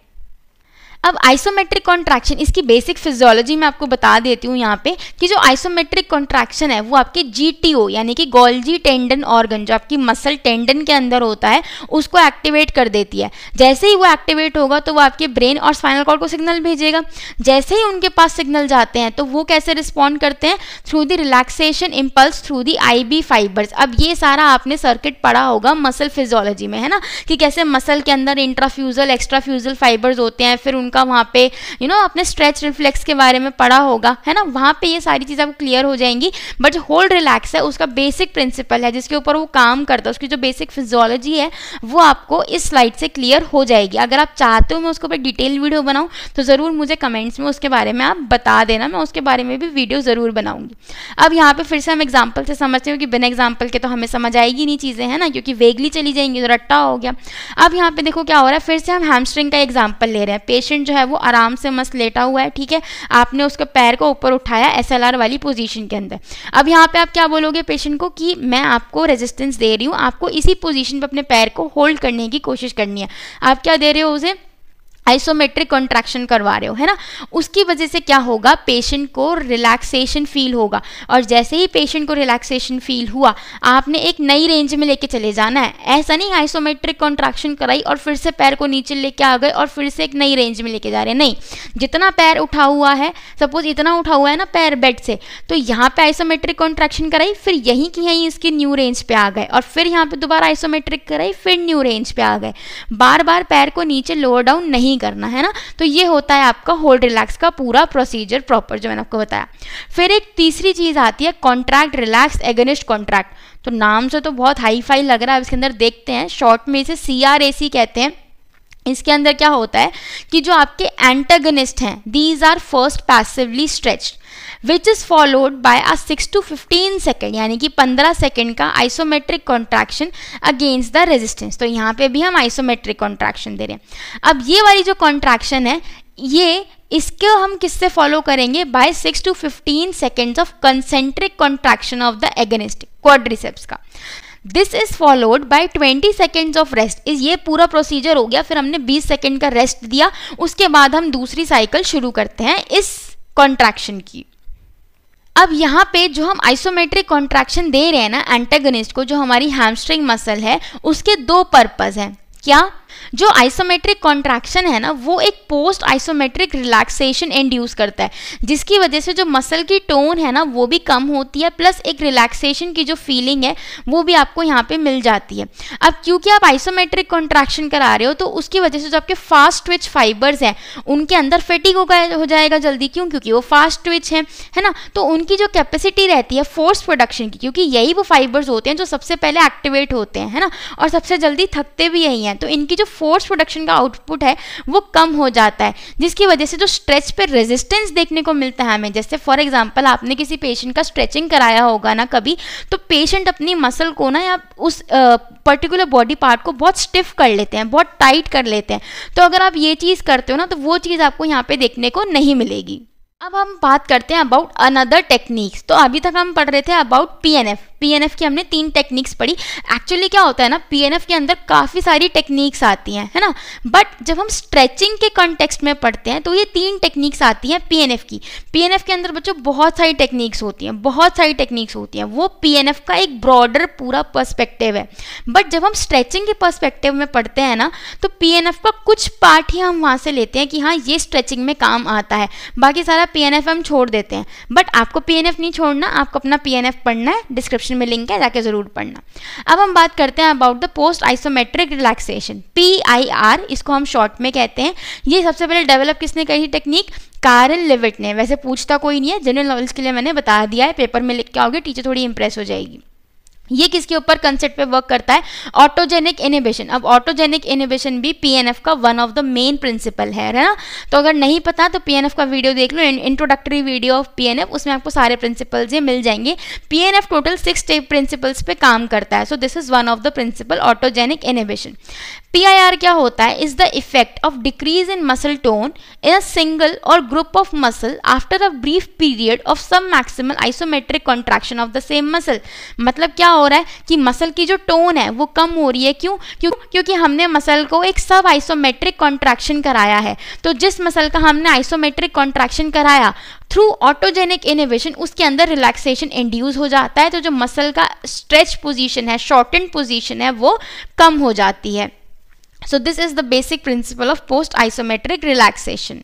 अब आइसोमेट्रिक कॉन्ट्रैक्शन इसकी बेसिक फिजियोलॉजी मैं आपको बता देती हूँ यहाँ पे कि जो आइसोमेट्रिक कॉन्ट्रैक्शन है वो आपके जीटीओ यानी कि गोल्जी टेंडन ऑर्गन जो आपकी मसल टेंडन के अंदर होता है उसको एक्टिवेट कर देती है जैसे ही वो एक्टिवेट होगा तो वो आपके ब्रेन और स्पाइनल कॉर्ड को सिग्नल भेजेगा जैसे ही उनके पास सिग्नल जाते हैं तो वो कैसे रिस्पॉन्ड करते हैं through the relaxation impulse through the I B fibers अब ये सारा आपने सर्किट पढ़ा होगा मसल फिजियोलॉजी में है ना कि कैसे मसल के अंदर इंट्राफ्यूजल एक्स्ट्राफ्यूजल फाइबर्स होते हैं फिर उनका का वहाँ पे यू नो आपने स्ट्रेच रिफ्लेक्स के बारे में पढ़ा होगा है ना वहाँ पे ये सारी चीज़ें आपको क्लियर हो जाएंगी बट जो होल्ड रिलैक्स है उसका बेसिक प्रिंसिपल है जिसके ऊपर वो काम करता है उसकी जो बेसिक फिजोलॉजी है वो आपको इस स्लाइड से क्लियर हो जाएगी अगर आप चाहते हो मैं उसके ऊपर डिटेल वीडियो बनाऊँ तो ज़रूर मुझे कमेंट्स में उसके बारे में आप बता देना मैं उसके बारे में भी वीडियो ज़रूर बनाऊंगी अब यहाँ पर फिर से हम एग्जाम्पल से समझते हो कि बिना एग्जाम्पल के तो हमें समझ आएगी नहीं चीज़ें है ना क्योंकि वेगली चली जाएंगी तो रट्टा हो गया अब यहाँ पे देखो क्या हो रहा है फिर से हम हैमस्ट्रिंग का एग्जाम्पल ले रहे हैं पेशेंट पेशेंट जो है वो आराम से मस्त लेटा हुआ है ठीक है आपने उसके पैर को ऊपर उठाया एस वाली पोजिशन के अंदर अब यहाँ पर आप क्या बोलोगे पेशेंट को कि मैं आपको रेजिस्टेंस दे रही हूँ आपको इसी पोजिशन पर अपने पैर को होल्ड करने की कोशिश करनी है आप क्या दे रहे हो उसे आइसोमेट्रिक कॉन्ट्रैक्शन करवा रहे हो है ना उसकी वजह से क्या होगा पेशेंट को रिलैक्सेशन फील होगा और जैसे ही पेशेंट को रिलैक्सेशन फील हुआ आपने एक नई रेंज में लेके चले जाना है ऐसा नहीं आइसोमेट्रिक कॉन्ट्रैक्शन कराई और फिर से पैर को नीचे लेके आ गए और फिर से एक नई रेंज में लेके जा रहे हैं नहीं जितना पैर उठा हुआ है सपोज इतना उठा हुआ है ना पैर बेड से तो यहाँ पर आइसोमेट्रिक कॉन्ट्रैक्शन कराई फिर यहीं की यहीं इसकी न्यू रेंज पर आ गए और फिर यहाँ पर दोबारा आइसोमेट्रिक कराई फिर न्यू रेंज पर आ गए बार बार पैर को नीचे लोअर डाउन नहीं नहीं करना है ना तो ये होता है आपका होल्ड रिलैक्स का पूरा प्रोसीजर प्रॉपर जो मैंने आपको बताया फिर एक तीसरी चीज़ आती है कॉन्ट्रैक्ट रिलैक्स एगेनिस्ट कॉन्ट्रैक्ट तो नाम से तो बहुत हाई फाई लग रहा है इसके अंदर देखते हैं शॉर्ट में इसे सी कहते हैं इसके अंदर क्या होता है कि जो आपके एंटागनिस्ट हैं these are first passively stretched which is followed by a 6 to 15 second यानी कि 15 सेकेंड का isometric contraction against the resistance तो यहाँ पे भी हम आइसोमेट्रिक कॉन्ट्रैक्शन दे रहे हैं अब ये वाली जो कॉन्ट्रैक्शन है ये इसको हम किससे फॉलो करेंगे by 6 to 15 seconds of concentric contraction of the agonist quadriceps का this is followed by twenty seconds of rest इस ये पूरा प्रोसीजर हो गया फिर हमने बीस सेकेंड का रेस्ट दिया उसके बाद हम दूसरी साइकिल शुरू करते हैं इस कॉन्ट्रैक्शन की अब यहाँ पे जो हम आइसोमेट्रिक कॉन्ट्रैक्शन दे रहे हैं ना एंटेगनिस्ट को जो हमारी हैमस्ट्रिंग मसल है उसके दो पर्पज़ हैं क्या जो आइसोमेट्रिक कॉन्ट्रैक्शन है ना वो एक पोस्ट आइसोमेट्रिक रिलैक्सेशन इंड्यूस करता है जिसकी वजह से जो मसल की टोन है ना वो भी कम होती है प्लस एक रिलैक्सेशन की जो फीलिंग है वो भी आपको यहाँ पे मिल जाती है अब क्योंकि आप आइसोमेट्रिक कॉन्ट्रैक्शन करा रहे हो तो उसकी वजह से जो आपके फास्ट ट्विच फाइबर्स हैं उनके अंदर फिटिंग हो जाएगा जल्दी क्यों क्योंकि वो फास्ट ट्विच हैं है ना तो उनकी जो कैपेसिटी रहती है फोर्स प्रोडक्शन की क्योंकि यही वो फाइबर्स होते हैं जो सबसे पहले एक्टिवेट होते हैं है ना और सबसे जल्दी थकते भी यही हैं तो इनकी जो जो फोर्स प्रोडक्शन का आउटपुट है वो कम हो जाता है जिसकी वजह से जो स्ट्रेच पर रेजिस्टेंस देखने को मिलता है हमें जैसे फॉर एग्जाम्पल आपने किसी पेशेंट का स्ट्रेचिंग कराया होगा ना कभी तो पेशेंट अपनी मसल को ना या उस पर्टिकुलर बॉडी पार्ट को बहुत स्टिफ कर लेते हैं बहुत टाइट कर लेते हैं तो अगर आप ये चीज़ करते हो ना तो वो चीज़ आपको यहाँ पे देखने को नहीं मिलेगी अब हम बात करते हैं अबाउट अनदर टेक्निक्स तो अभी तक हम पढ़ रहे थे अबाउट पीएनएफ पीएनएफ की हमने तीन टेक्निक्स पढ़ी एक्चुअली क्या होता है ना पीएनएफ के अंदर काफ़ी सारी टेक्निक्स आती हैं है ना बट जब हम स्ट्रेचिंग के कॉन्टेक्स्ट में पढ़ते हैं तो ये तीन टेक्निक्स आती हैं पीएनएफ की पीएनएफ के अंदर बच्चों बहुत सारी टेक्निक्स होती हैं बहुत सारी टेक्निक्स होती हैं वो पी का एक ब्रॉडर पूरा पर्स्पेक्टिव है बट जब हम स्ट्रेचिंग के पर्स्पेक्टिव में पढ़ते हैं ना तो पी का कुछ पार्ट ही हम वहाँ से लेते हैं कि हाँ ये स्ट्रेचिंग में काम आता है बाकी सारा पीएनएफ हम छोड़ देते हैं बट आपको पीएनएफ नहीं छोड़ना आपको अपना पीएनएफ पढ़ना है डिस्क्रिप्शन में लिंक है जाके ज़रूर पढ़ना अब हम बात करते हैं about the post isometric relaxation P I R इसको हम शॉर्ट में कहते हैं ये सबसे पहले डेवलप किसने करी टेक्निक कारल लिविट ने वैसे पूछता कोई नहीं है जनरल नॉलेज के लिए मैंने बता दिया है पेपर में लिख के आओगे टीचर थोड़ी इंप्रेस हो जाएगी ये किसके ऊपर कंसेप्ट पे वर्क करता है ऑटोजेनिक इनिबेशन अब ऑटोजेनिक इनिबेशन भी पीएनएफ का one of the main principle है ना तो अगर नहीं पता तो पीएनएफ का वीडियो देख लो इंट्रोडक्टरी वीडियो ऑफ पीएनएफ उसमें आपको सारे प्रिंसिपल्स ये मिल जाएंगे PNF total six tape principles पे काम करता है so this is one of the principle autogenic inhibition P क्या होता है is the effect of decrease in muscle tone in a single or group of muscle after a brief period of some maximal isometric contraction of the same muscle मतलब क्या हो रहा है कि muscle की जो टोन है वो कम हो रही है क्यों क्यों क्योंकि हमने मसल को एक सब आइसोमेट्रिक कॉन्ट्रैक्शन कराया है तो जिस मसल का हमने आइसोमेट्रिक कॉन्ट्रैक्शन कराया थ्रू ऑटोजेनिक इनोवेशन उसके अंदर रिलैक्सेशन इंड्यूस हो जाता है तो जो मसल का स्ट्रेच पोजिशन है शॉर्टेंड पोजिशन है वो कम हो जाती है so this is the basic principle of post isometric relaxation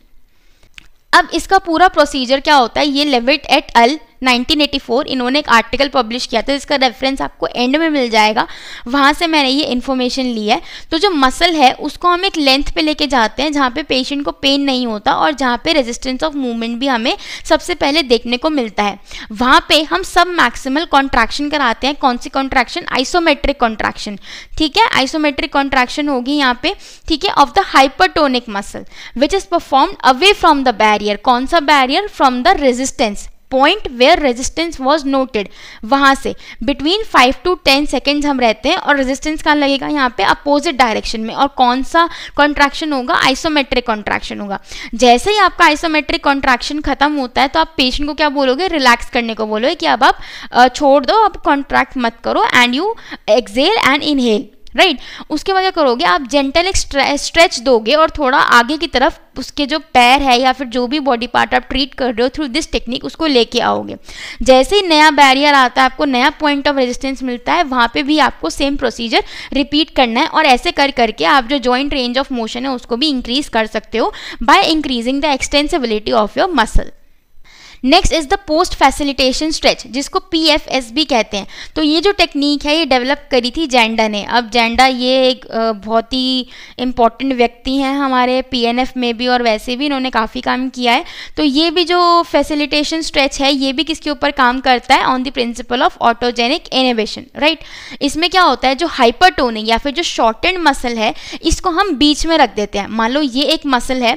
अब इसका पूरा प्रोसीजर क्या होता है ये लेविट एट अल 1984 इन्होंने एक आर्टिकल पब्लिश किया था जिसका रेफरेंस आपको एंड में मिल जाएगा वहाँ से मैंने ये इन्फॉर्मेशन ली है तो जो मसल है उसको हम एक लेंथ पे लेके जाते हैं जहाँ पे पेशेंट को पेन नहीं होता और जहाँ पे रेजिस्टेंस ऑफ मूवमेंट भी हमें सबसे पहले देखने को मिलता है वहाँ पर हम सब मैक्सिमल कॉन्ट्रैक्शन कराते हैं कौन सी कॉन्ट्रैक्शन आइसोमेट्रिक कॉन्ट्रैक्शन ठीक है आइसोमेट्रिक कॉन्ट्रैक्शन होगी यहाँ पर ठीक है of the hypertonic muscle which is perform away from the barrier कौन सा barrier from the resistance point where resistance was noted वहाँ से between five to ten seconds हम रहते हैं और रेजिस्टेंस कहाँ लगेगा यहाँ पे अपोजिट डायरेक्शन में और कौन सा कॉन्ट्रैक्शन होगा आइसोमेट्रिक कॉन्ट्रैक्शन होगा जैसे ही आपका आइसोमेट्रिक कॉन्ट्रैक्शन खत्म होता है तो आप पेशेंट को क्या बोलोगे रिलैक्स करने को बोलोगे कि अब आप छोड़ दो अब कॉन्ट्रैक्ट मत करो and you exhale and inhale right right? उसके बाद क्या करोगे आप जेंटल एक स्ट्रेच दोगे और थोड़ा आगे की तरफ उसके जो पैर है या फिर जो भी बॉडी पार्ट आप ट्रीट कर रहे हो थ्रू दिस टेक्निक उसको लेके आओगे जैसे ही नया बैरियर आता है आपको नया पॉइंट ऑफ रेजिस्टेंस मिलता है वहाँ पे भी आपको सेम प्रोसीजर रिपीट करना है और ऐसे कर करके आप जो जॉइंट रेंज ऑफ मोशन है उसको भी इंक्रीज कर सकते हो by increasing the extensibility of your muscle next is the post facilitation stretch जिसको पी कहते हैं तो ये जो टेक्निक है ये डेवलप करी थी जेंडा ने अब जेंडा ये एक बहुत ही इंपॉर्टेंट व्यक्ति हैं हमारे पी में भी और वैसे भी इन्होंने काफ़ी काम किया है तो ये भी जो फैसिलिटेशन स्ट्रेच है ये भी किसके ऊपर काम करता है on the principle of autogenic innovation right इसमें क्या होता है जो हाइपर या फिर जो शॉर्ट मसल है इसको हम बीच में रख देते हैं मान लो ये एक मसल है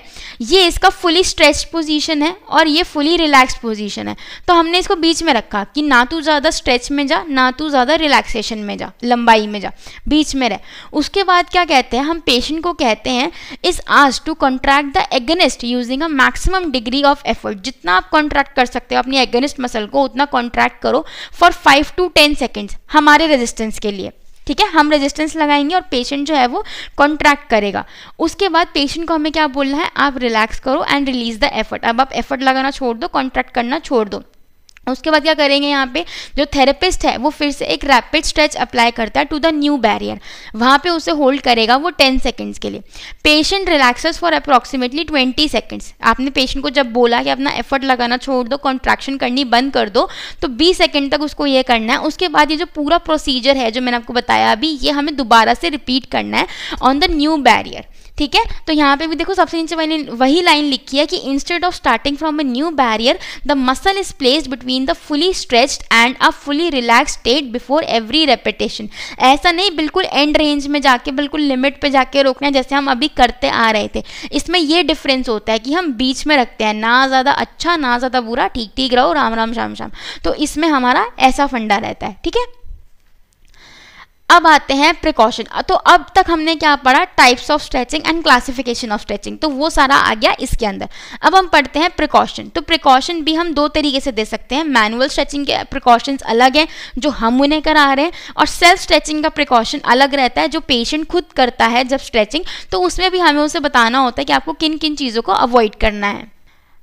ये इसका फुली स्ट्रेच पोजीशन है और ये फुली रिलैक्स रिलैक्स पोजीशन है तो हमने इसको बीच में रखा कि ना तू ज़्यादा स्ट्रेच में जा ना तू ज़्यादा रिलैक्सेशन में जा लंबाई में जा बीच में रह उसके बाद क्या कहते हैं हम पेशेंट को कहते हैं इस आज to contract the agonist using a maximum degree of effort जितना आप कॉन्ट्रैक्ट कर सकते हो अपनी एगेनिस्ट मसल को उतना कॉन्ट्रैक्ट करो for five to ten seconds हमारे रेजिस्टेंस के लिए ठीक है हम रेजिस्टेंस लगाएंगे और पेशेंट जो है वो कॉन्ट्रैक्ट करेगा उसके बाद पेशेंट को हमें क्या बोलना है आप रिलैक्स करो एंड रिलीज द एफर्ट अब आप एफर्ट लगाना छोड़ दो कॉन्ट्रैक्ट करना छोड़ दो उसके बाद क्या करेंगे यहाँ पे जो थेरेपिस्ट है वो फिर से एक रैपिड स्ट्रेच अप्लाई करता है टू द न्यू बैरियर वहाँ पे उसे होल्ड करेगा वो 10 सेकंड्स के लिए patient relaxes for approximately 20 seconds आपने पेशेंट को जब बोला कि अपना एफर्ट लगाना छोड़ दो कॉन्ट्रैक्शन करनी बंद कर दो तो बीस सेकेंड तक उसको ये करना है उसके बाद ये जो पूरा प्रोसीजर है जो मैंने आपको बताया अभी ये हमें दोबारा से रिपीट करना है ऑन द न्यू बैरियर ठीक है तो यहाँ पे भी देखो सबसे नीचे मैंने वही लाइन लिखी है कि instead of starting from a new barrier the muscle is placed between the fully stretched and a fully relax state before every repetition ऐसा नहीं बिल्कुल एंड रेंज में जाके बिल्कुल लिमिट पे जाके रोकना है जैसे हम अभी करते आ रहे थे इसमें ये डिफरेंस होता है कि हम बीच में रखते हैं ना ज़्यादा अच्छा ना ज़्यादा बुरा ठीक ठीक रहो राम राम शाम शाम तो इसमें हमारा ऐसा फंडा रहता है ठीक है अब आते हैं प्रिकॉशन तो अब तक हमने क्या पढ़ा types of stretching and classification of stretching तो वो सारा आ गया इसके अंदर अब हम पढ़ते हैं प्रिकॉशन तो प्रिकॉशन भी हम दो तरीके से दे सकते हैं मैनुअल स्ट्रेचिंग के प्रिकॉशंस अलग हैं जो हम उन्हें करा रहे हैं और सेल्फ स्ट्रेचिंग का प्रिकॉशन अलग रहता है जो पेशेंट खुद करता है जब स्ट्रेचिंग तो उसमें भी हमें उसे बताना होता है कि आपको किन किन चीज़ों को अवॉइड करना है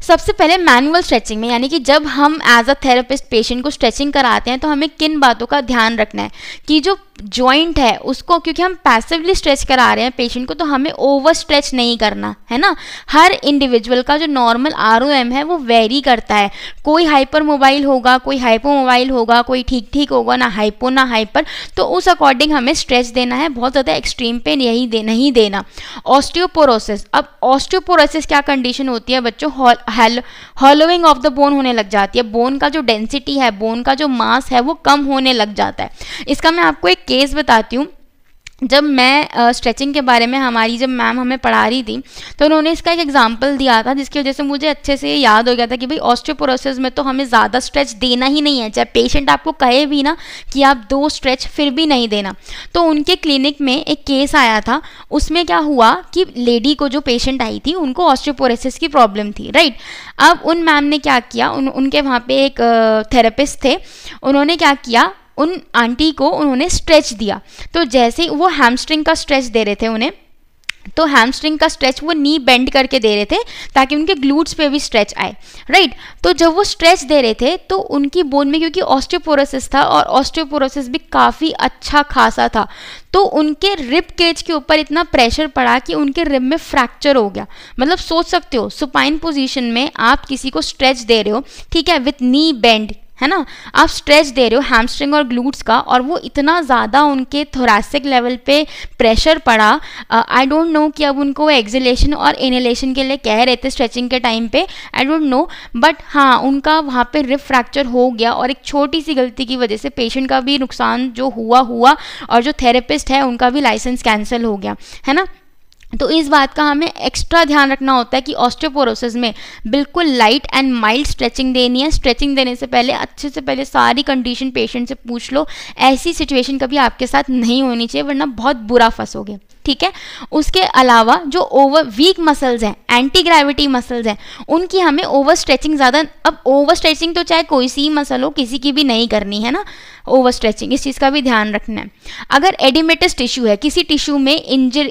सबसे पहले मैनुअल स्ट्रेचिंग में यानी कि जब हम एज अ थेरेपिस्ट पेशेंट को स्ट्रेचिंग कराते हैं तो हमें किन बातों का ध्यान रखना है कि जो जॉइंट है उसको क्योंकि हम पैसिवली स्ट्रेच करा रहे हैं पेशेंट को तो हमें ओवर स्ट्रेच नहीं करना है ना हर इंडिविजुअल का जो नॉर्मल आर है वो वेरी करता है कोई हाइपर मोबाइल होगा कोई हाइपो मोबाइल होगा कोई ठीक ठीक होगा ना हाइपो ना हाइपर तो उस अकॉर्डिंग हमें स्ट्रेच देना है बहुत ज़्यादा एक्सट्रीम पेन यही दे, नहीं देना ऑस्टियोपोरोसिस अब ऑस्टियोपोरोसिस क्या कंडीशन होती है बच्चों हॉलोइंग ऑफ द बोन होने लग जाती है बोन का जो डेंसिटी है बोन का जो मास है वो कम होने लग जाता है इसका मैं आपको एक केस बताती हूँ जब मैं स्ट्रेचिंग के बारे में हमारी जब मैम हमें पढ़ा रही थी तो उन्होंने इसका एक एग्जाम्पल दिया था जिसकी वजह से मुझे अच्छे से याद हो गया था कि भाई ऑस्ट्रोपोरोसिस में तो हमें ज़्यादा स्ट्रेच देना ही नहीं है चाहे पेशेंट आपको कहे भी ना कि आप दो स्ट्रेच फिर भी नहीं देना तो उनके क्लिनिक में एक केस आया था उसमें क्या हुआ कि लेडी को जो पेशेंट आई थी उनको ऑस्ट्रोपोरोसिस की प्रॉब्लम थी राइट अब उन मैम ने क्या किया उन उनके वहाँ पर एक थेरेपिस्ट थे उन्होंने क्या किया उन आंटी को उन्होंने स्ट्रेच दिया तो जैसे वो हैमस्ट्रिंग का स्ट्रेच दे रहे थे उन्हें तो हैमस्ट्रिंग का स्ट्रेच वो नी बेंड करके दे रहे थे ताकि उनके ग्लूट्स पे भी स्ट्रेच आए राइट तो जब वो स्ट्रेच दे रहे थे तो उनकी बोन में क्योंकि ऑस्टियोपोरोसिस था और ऑस्टियोपोरोसिस भी काफ़ी अच्छा खासा था तो उनके रिब केज के ऊपर इतना प्रेशर पड़ा कि उनके रिब में फ्रैक्चर हो गया मतलब सोच सकते हो सुपाइन पोजीशन में आप किसी को स्ट्रेच दे रहे हो ठीक है विथ नी बेंड है ना आप स्ट्रेच दे रहे हो हैमस्ट्रिंग और ग्लूट्स का और वो इतना ज़्यादा उनके थोरासिक लेवल पे प्रेशर पड़ा आई डोंट नो कि अब उनको एक्जिलेशन और इनहेलेशन के लिए कह रहे थे स्ट्रेचिंग के टाइम पे आई डोंट नो बट हाँ उनका वहाँ पे रिप फ्रैक्चर हो गया और एक छोटी सी गलती की वजह से पेशेंट का भी नुकसान जो हुआ हुआ और जो थेरेपिस्ट है उनका भी लाइसेंस कैंसिल हो गया है ना तो इस बात का हमें एक्स्ट्रा ध्यान रखना होता है कि ऑस्टियोपोरोसिस में बिल्कुल लाइट एंड माइल्ड स्ट्रेचिंग देनी है स्ट्रेचिंग देने से पहले अच्छे से पहले सारी कंडीशन पेशेंट से पूछ लो ऐसी सिचुएशन कभी आपके साथ नहीं होनी चाहिए वरना बहुत बुरा फंसोगे ठीक है उसके अलावा जो ओवर वीक मसल्स हैं एंटी ग्रेविटी मसल्स हैं उनकी हमें ओवर स्ट्रेचिंग ज़्यादा अब ओवर स्ट्रेचिंग तो चाहे कोई सी मसल हो किसी की भी नहीं करनी है ना ओवर स्ट्रेचिंग इस चीज़ का भी ध्यान रखना है अगर एडिमेटस टिश्यू है किसी टिश्यू में इंजर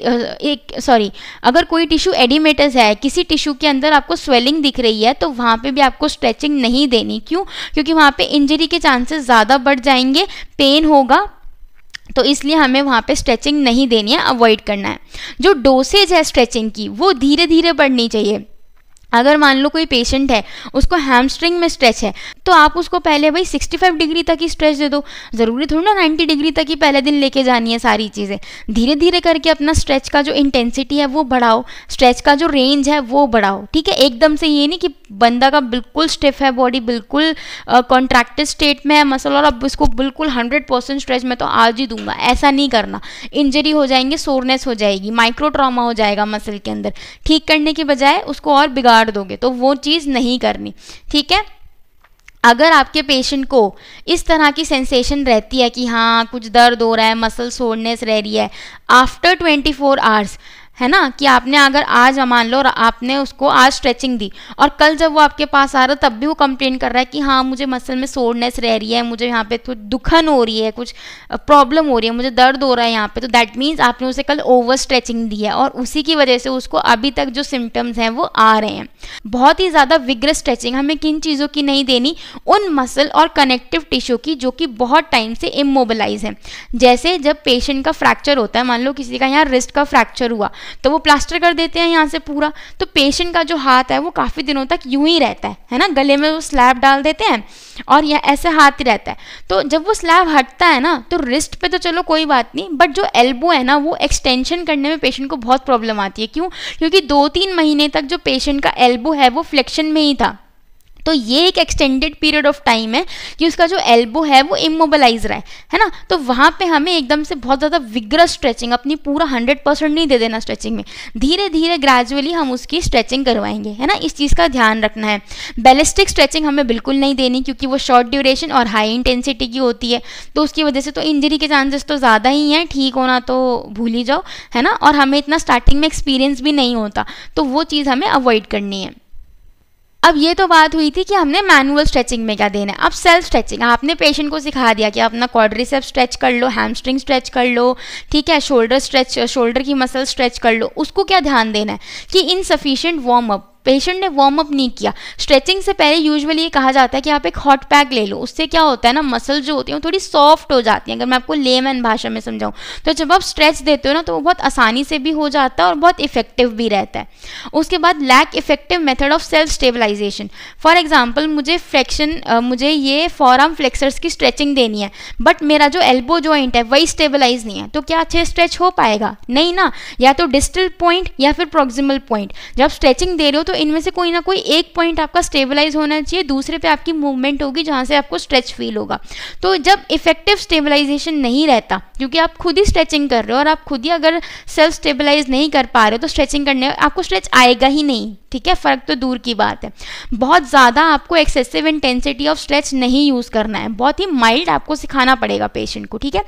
एक सॉरी अगर कोई टिश्यू एडिमेटस है किसी टिश्यू के अंदर आपको स्वेलिंग दिख रही है तो वहाँ पर भी आपको स्ट्रेचिंग नहीं देनी क्यों क्योंकि वहाँ पर इंजरी के चांसेस ज़्यादा बढ़ जाएंगे पेन होगा तो इसलिए हमें वहाँ पे स्ट्रेचिंग नहीं देनी है अवॉइड करना है जो डोसेज है स्ट्रेचिंग की वो धीरे धीरे बढ़नी चाहिए अगर मान लो कोई पेशेंट है उसको हैमस्ट्रिंग में स्ट्रेच है तो आप उसको पहले भाई 65 डिग्री तक ही स्ट्रेच दे दो ज़रूरी थोड़ी ना 90 डिग्री तक ही पहले दिन लेके जानी है सारी चीज़ें धीरे धीरे करके अपना स्ट्रेच का जो इंटेंसिटी है वो बढ़ाओ स्ट्रेच का जो रेंज है वो बढ़ाओ ठीक है एकदम से ये नहीं कि बंदा का बिल्कुल स्टिफ है बॉडी बिल्कुल कॉन्ट्रैक्टेड स्टेट में है मसल और अब उसको बिल्कुल हंड्रेड परसेंट स्ट्रेच में तो आज ही दूंगा ऐसा नहीं करना इंजरी हो जाएंगे सोरनेस हो जाएगी माइक्रो ट्रामा हो जाएगा मसल के अंदर ठीक करने के बजाय उसको और बिगाड़ काट दोगे तो वो चीज़ नहीं करनी ठीक है अगर आपके पेशेंट को इस तरह की सेंसेशन रहती है कि हाँ कुछ दर्द हो रहा है मसल सोरनेस रह रही है आफ्टर 24 फोर आवर्स है ना कि आपने अगर आज मान लो और आपने उसको आज स्ट्रेचिंग दी और कल जब वो आपके पास आ रहा तब भी वो कंप्लेन कर रहा है कि हाँ मुझे मसल में सोरनेस रह रही है मुझे यहाँ पे कुछ दुखन हो रही है कुछ प्रॉब्लम हो रही है मुझे दर्द हो रहा है यहाँ पे तो दैट मीन्स आपने उसे कल ओवर स्ट्रेचिंग दी है और उसी की वजह से उसको अभी तक जो सिम्टम्स हैं वो आ रहे हैं बहुत ही ज़्यादा विग्रस स्ट्रेचिंग हमें किन चीज़ों की नहीं देनी उन मसल और कनेक्टिव टिश्यू की जो कि बहुत टाइम से इमोबलाइज है जैसे जब पेशेंट का फ्रैक्चर होता है मान लो किसी का यहाँ रिस्ट का फ्रैक्चर हुआ तो वो प्लास्टर कर देते हैं यहाँ से पूरा तो पेशेंट का जो हाथ है वो काफ़ी दिनों तक यूं ही रहता है है ना गले में वो स्लैब डाल देते हैं और यह ऐसे हाथ ही रहता है तो जब वो स्लैब हटता है ना तो रिस्ट पे तो चलो कोई बात नहीं बट जो एल्बो है ना वो एक्सटेंशन करने में पेशेंट को बहुत प्रॉब्लम आती है क्यों क्योंकि दो तीन महीने तक जो पेशेंट का एल्बो है वो फ्लेक्शन में ही था तो ये एक एक्सटेंडेड पीरियड ऑफ टाइम है कि उसका जो एल्बो है वो इमोबलाइज रहा है है ना तो वहाँ पे हमें एकदम से बहुत ज़्यादा विग्रस स्ट्रेचिंग अपनी पूरा 100 परसेंट नहीं दे देना स्ट्रेचिंग में धीरे धीरे ग्रेजुअली हम उसकी स्ट्रेचिंग करवाएंगे है ना इस चीज़ का ध्यान रखना है बैलिस्टिक स्ट्रेचिंग हमें बिल्कुल नहीं देनी क्योंकि वो शॉर्ट ड्यूरेशन और हाई इंटेंसिटी की होती है तो उसकी वजह से तो इंजरी के चांसेस तो ज़्यादा ही हैं ठीक होना तो भूल ही जाओ है ना और हमें इतना स्टार्टिंग में एक्सपीरियंस भी नहीं होता तो वो चीज़ हमें अवॉइड करनी है अब ये तो बात हुई थी कि हमने मैनुअल स्ट्रेचिंग में क्या देना है अब सेल्फ स्ट्रेचिंग आपने पेशेंट को सिखा दिया कि अपना क्वाड्रिसेप स्ट्रेच कर लो हैमस्ट्रिंग स्ट्रेच कर लो ठीक है शोल्डर स्ट्रेच शोल्डर की मसल स्ट्रेच कर लो उसको क्या ध्यान देना है कि insufficient warm up patient ने वार्म अप नहीं किया स्ट्रेचिंग से पहले यूजुअली ये कहा जाता है कि आप एक हॉट पैक ले लो उससे क्या होता है ना मसल जो होती हैं वो थोड़ी सॉफ्ट हो जाती हैं अगर मैं आपको लेमन भाषा में समझाऊँ तो जब आप स्ट्रेच देते हो ना तो वो बहुत आसानी से भी हो जाता है और बहुत इफेक्टिव भी रहता है उसके बाद lack effective method of self stabilization for example मुझे फ्लेक्शन मुझे ये फॉरम फ्लेक्सर्स की स्ट्रेचिंग देनी है बट मेरा जो एल्बो जॉइंट है वही स्टेबलाइज नहीं है तो क्या अच्छे स्ट्रेच हो पाएगा नहीं ना या तो डिस्टल पॉइंट या फिर प्रोक्सिमल पॉइंट जब स्ट्रेचिंग दे रहे हो तो तो इनमें से कोई ना कोई एक पॉइंट आपका स्टेबलाइज होना चाहिए दूसरे पे आपकी मूवमेंट होगी जहाँ से आपको स्ट्रेच फील होगा तो जब इफेक्टिव स्टेबलाइजेशन नहीं रहता क्योंकि आप खुद ही स्ट्रेचिंग कर रहे हो और आप खुद ही अगर सेल्फ स्टेबलाइज नहीं कर पा रहे हो तो स्ट्रेचिंग करने आपको स्ट्रेच आएगा ही नहीं ठीक है फ़र्क तो दूर की बात है बहुत ज़्यादा आपको एक्सेसिव इंटेंसिटी ऑफ स्ट्रेच नहीं यूज़ करना है बहुत ही माइल्ड आपको सिखाना पड़ेगा पेशेंट को ठीक है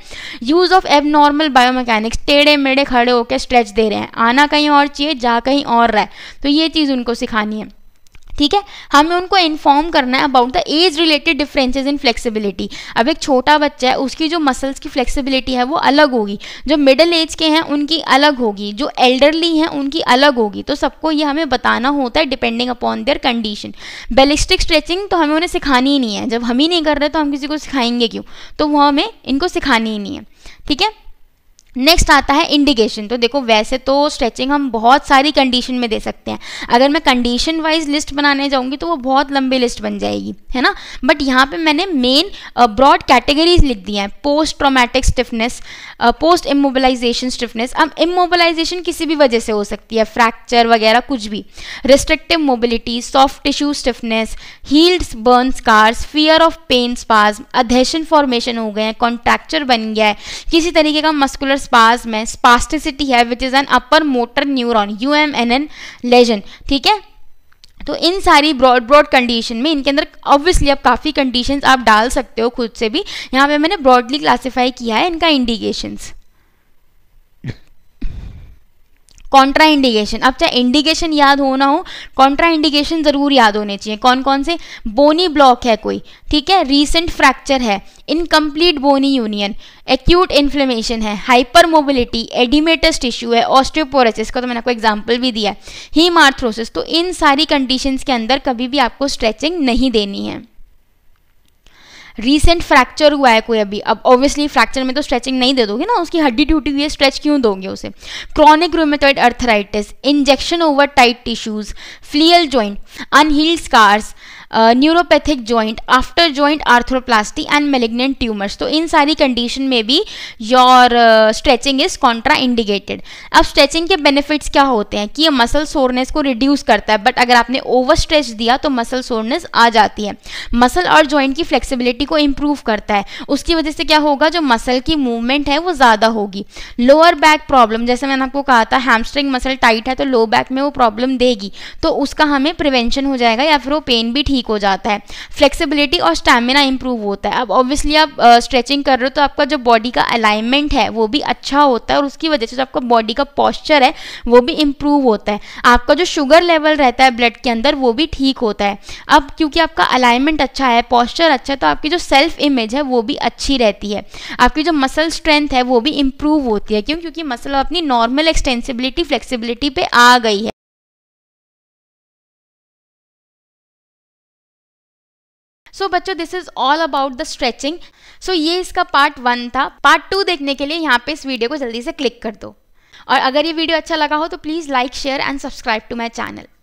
use of abnormal biomechanics टेढ़े मेढ़े खड़े होकर स्ट्रेच दे रहे हैं आना कहीं और चाहिए जा कहीं और रहा है तो ये चीज़ उनको सिखानी है ठीक है हमें उनको इन्फॉर्म करना है about the age related differences in flexibility अब एक छोटा बच्चा है उसकी जो मसल्स की फ्लेक्सिबिलिटी है वो अलग होगी जो मिडिल एज के हैं उनकी अलग होगी जो एल्डरली हैं उनकी अलग होगी तो सबको ये हमें बताना होता है depending upon their condition ballistic stretching तो हमें उन्हें सिखानी ही नहीं है जब हम ही नहीं कर रहे तो हम किसी को सिखाएंगे क्यों तो वो हमें इनको सिखानी ही नहीं है ठीक है नेक्स्ट आता है इंडिकेशन तो देखो वैसे तो स्ट्रेचिंग हम बहुत सारी कंडीशन में दे सकते हैं अगर मैं कंडीशन वाइज लिस्ट बनाने जाऊंगी तो वो बहुत लंबी लिस्ट बन जाएगी है ना बट यहाँ पे मैंने मेन ब्रॉड कैटेगरीज लिख दी हैं post traumatic stiffness post immobilization stiffness अब इमोबलाइजेशन किसी भी वजह से हो सकती है फ्रैक्चर वगैरह कुछ भी restrictive mobility soft tissue stiffness heals burn scars fear of pain spasm adhesion formation हो गए हैं कॉन्ट्रैक्चर बन गया है किसी तरीके का मस्कुलर स्पाज में स्पास्टिसिटी है which is an upper motor neuron U M N N lesion ठीक है तो इन सारी ब्रॉड ब्रॉड कंडीशन में इनके अंदर ऑब्वियसली आप काफ़ी कंडीशंस आप डाल सकते हो खुद से भी यहाँ पे मैंने ब्रॉडली क्लासिफाई किया है इनका इंडिकेशंस कॉन्ट्रा इंडिकेशन अब चाहे इंडिकेशन याद होना हो कॉन्ट्रा इंडिकेशन ज़रूर याद होने चाहिए कौन कौन से बोनी ब्लॉक है कोई ठीक है रीसेंट फ्रैक्चर है incomplete bony union acute inflammation है हाइपर मोबिलिटी एडिमेटस टिश्यू है ऑस्ट्रियोपोरेसिस का तो मैंने आपको एग्जाम्पल भी दिया है हीमार्थ्रोसिस तो इन सारी कंडीशन के अंदर कभी भी आपको स्ट्रेचिंग नहीं देनी है रिसेंट फ्रैक्चर हुआ है कोई अभी अब ऑब्वियसली फ्रैक्चर में तो स्ट्रेचिंग नहीं दे दोगे ना उसकी हड्डी टूटी हुई है स्ट्रेच क्यों दोगे उसे chronic rheumatoid arthritis injection over tight tissues flail joint unhealed scars neuropathic joint after joint arthroplasty and malignant tumours तो इन सारी कंडीशन में भी your stretching is contraindicated अब स्ट्रेचिंग के बेनिफिट्स क्या होते हैं कि ये मसल सोरनेस को रिड्यूस करता है बट अगर आपने ओवर स्ट्रेच दिया तो मसल सोरनेस आ जाती है मसल और जॉइंट की फ्लेक्सिबिलिटी को इम्प्रूव करता है उसकी वजह से क्या होगा जो मसल की मूवमेंट है वो ज़्यादा होगी लोअर बैक प्रॉब्लम जैसे मैंने आपको कहा था हैमस्ट्रिंग मसल टाइट है तो लो बैक में वो प्रॉब्लम देगी तो उसका हमें प्रिवेंशन हो जाएगा या फिर वो पेन भी ठीक ठीक हो जाता है फ्लेक्सिबिलिटी और स्टेमिना इंप्रूव होता है अब ऑब्वियसली आप स्ट्रेचिंग कर रहे हो तो आपका जो बॉडी का अलाइनमेंट है वो भी अच्छा होता है और उसकी वजह से जो आपका बॉडी का पॉस्चर है वो भी इम्प्रूव होता है आपका जो शुगर लेवल रहता है ब्लड के अंदर वो भी ठीक होता है अब क्योंकि आपका अलाइनमेंट अच्छा है पॉस्चर अच्छा है तो आपकी जो सेल्फ इमेज है वो भी अच्छी रहती है आपकी जो मसल स्ट्रेंथ है वो भी इम्प्रूव होती है क्यों क्योंकि मसल अपनी नॉर्मल एक्सटेंसिबिलिटी फ्लेक्सिबिलिटी पे आ गई है सो so, बच्चों this is all about the stretching so ये इसका पार्ट वन था पार्ट टू देखने के लिए यहाँ पे इस वीडियो को जल्दी से क्लिक कर दो और अगर ये वीडियो अच्छा लगा हो तो please like share and subscribe to my channel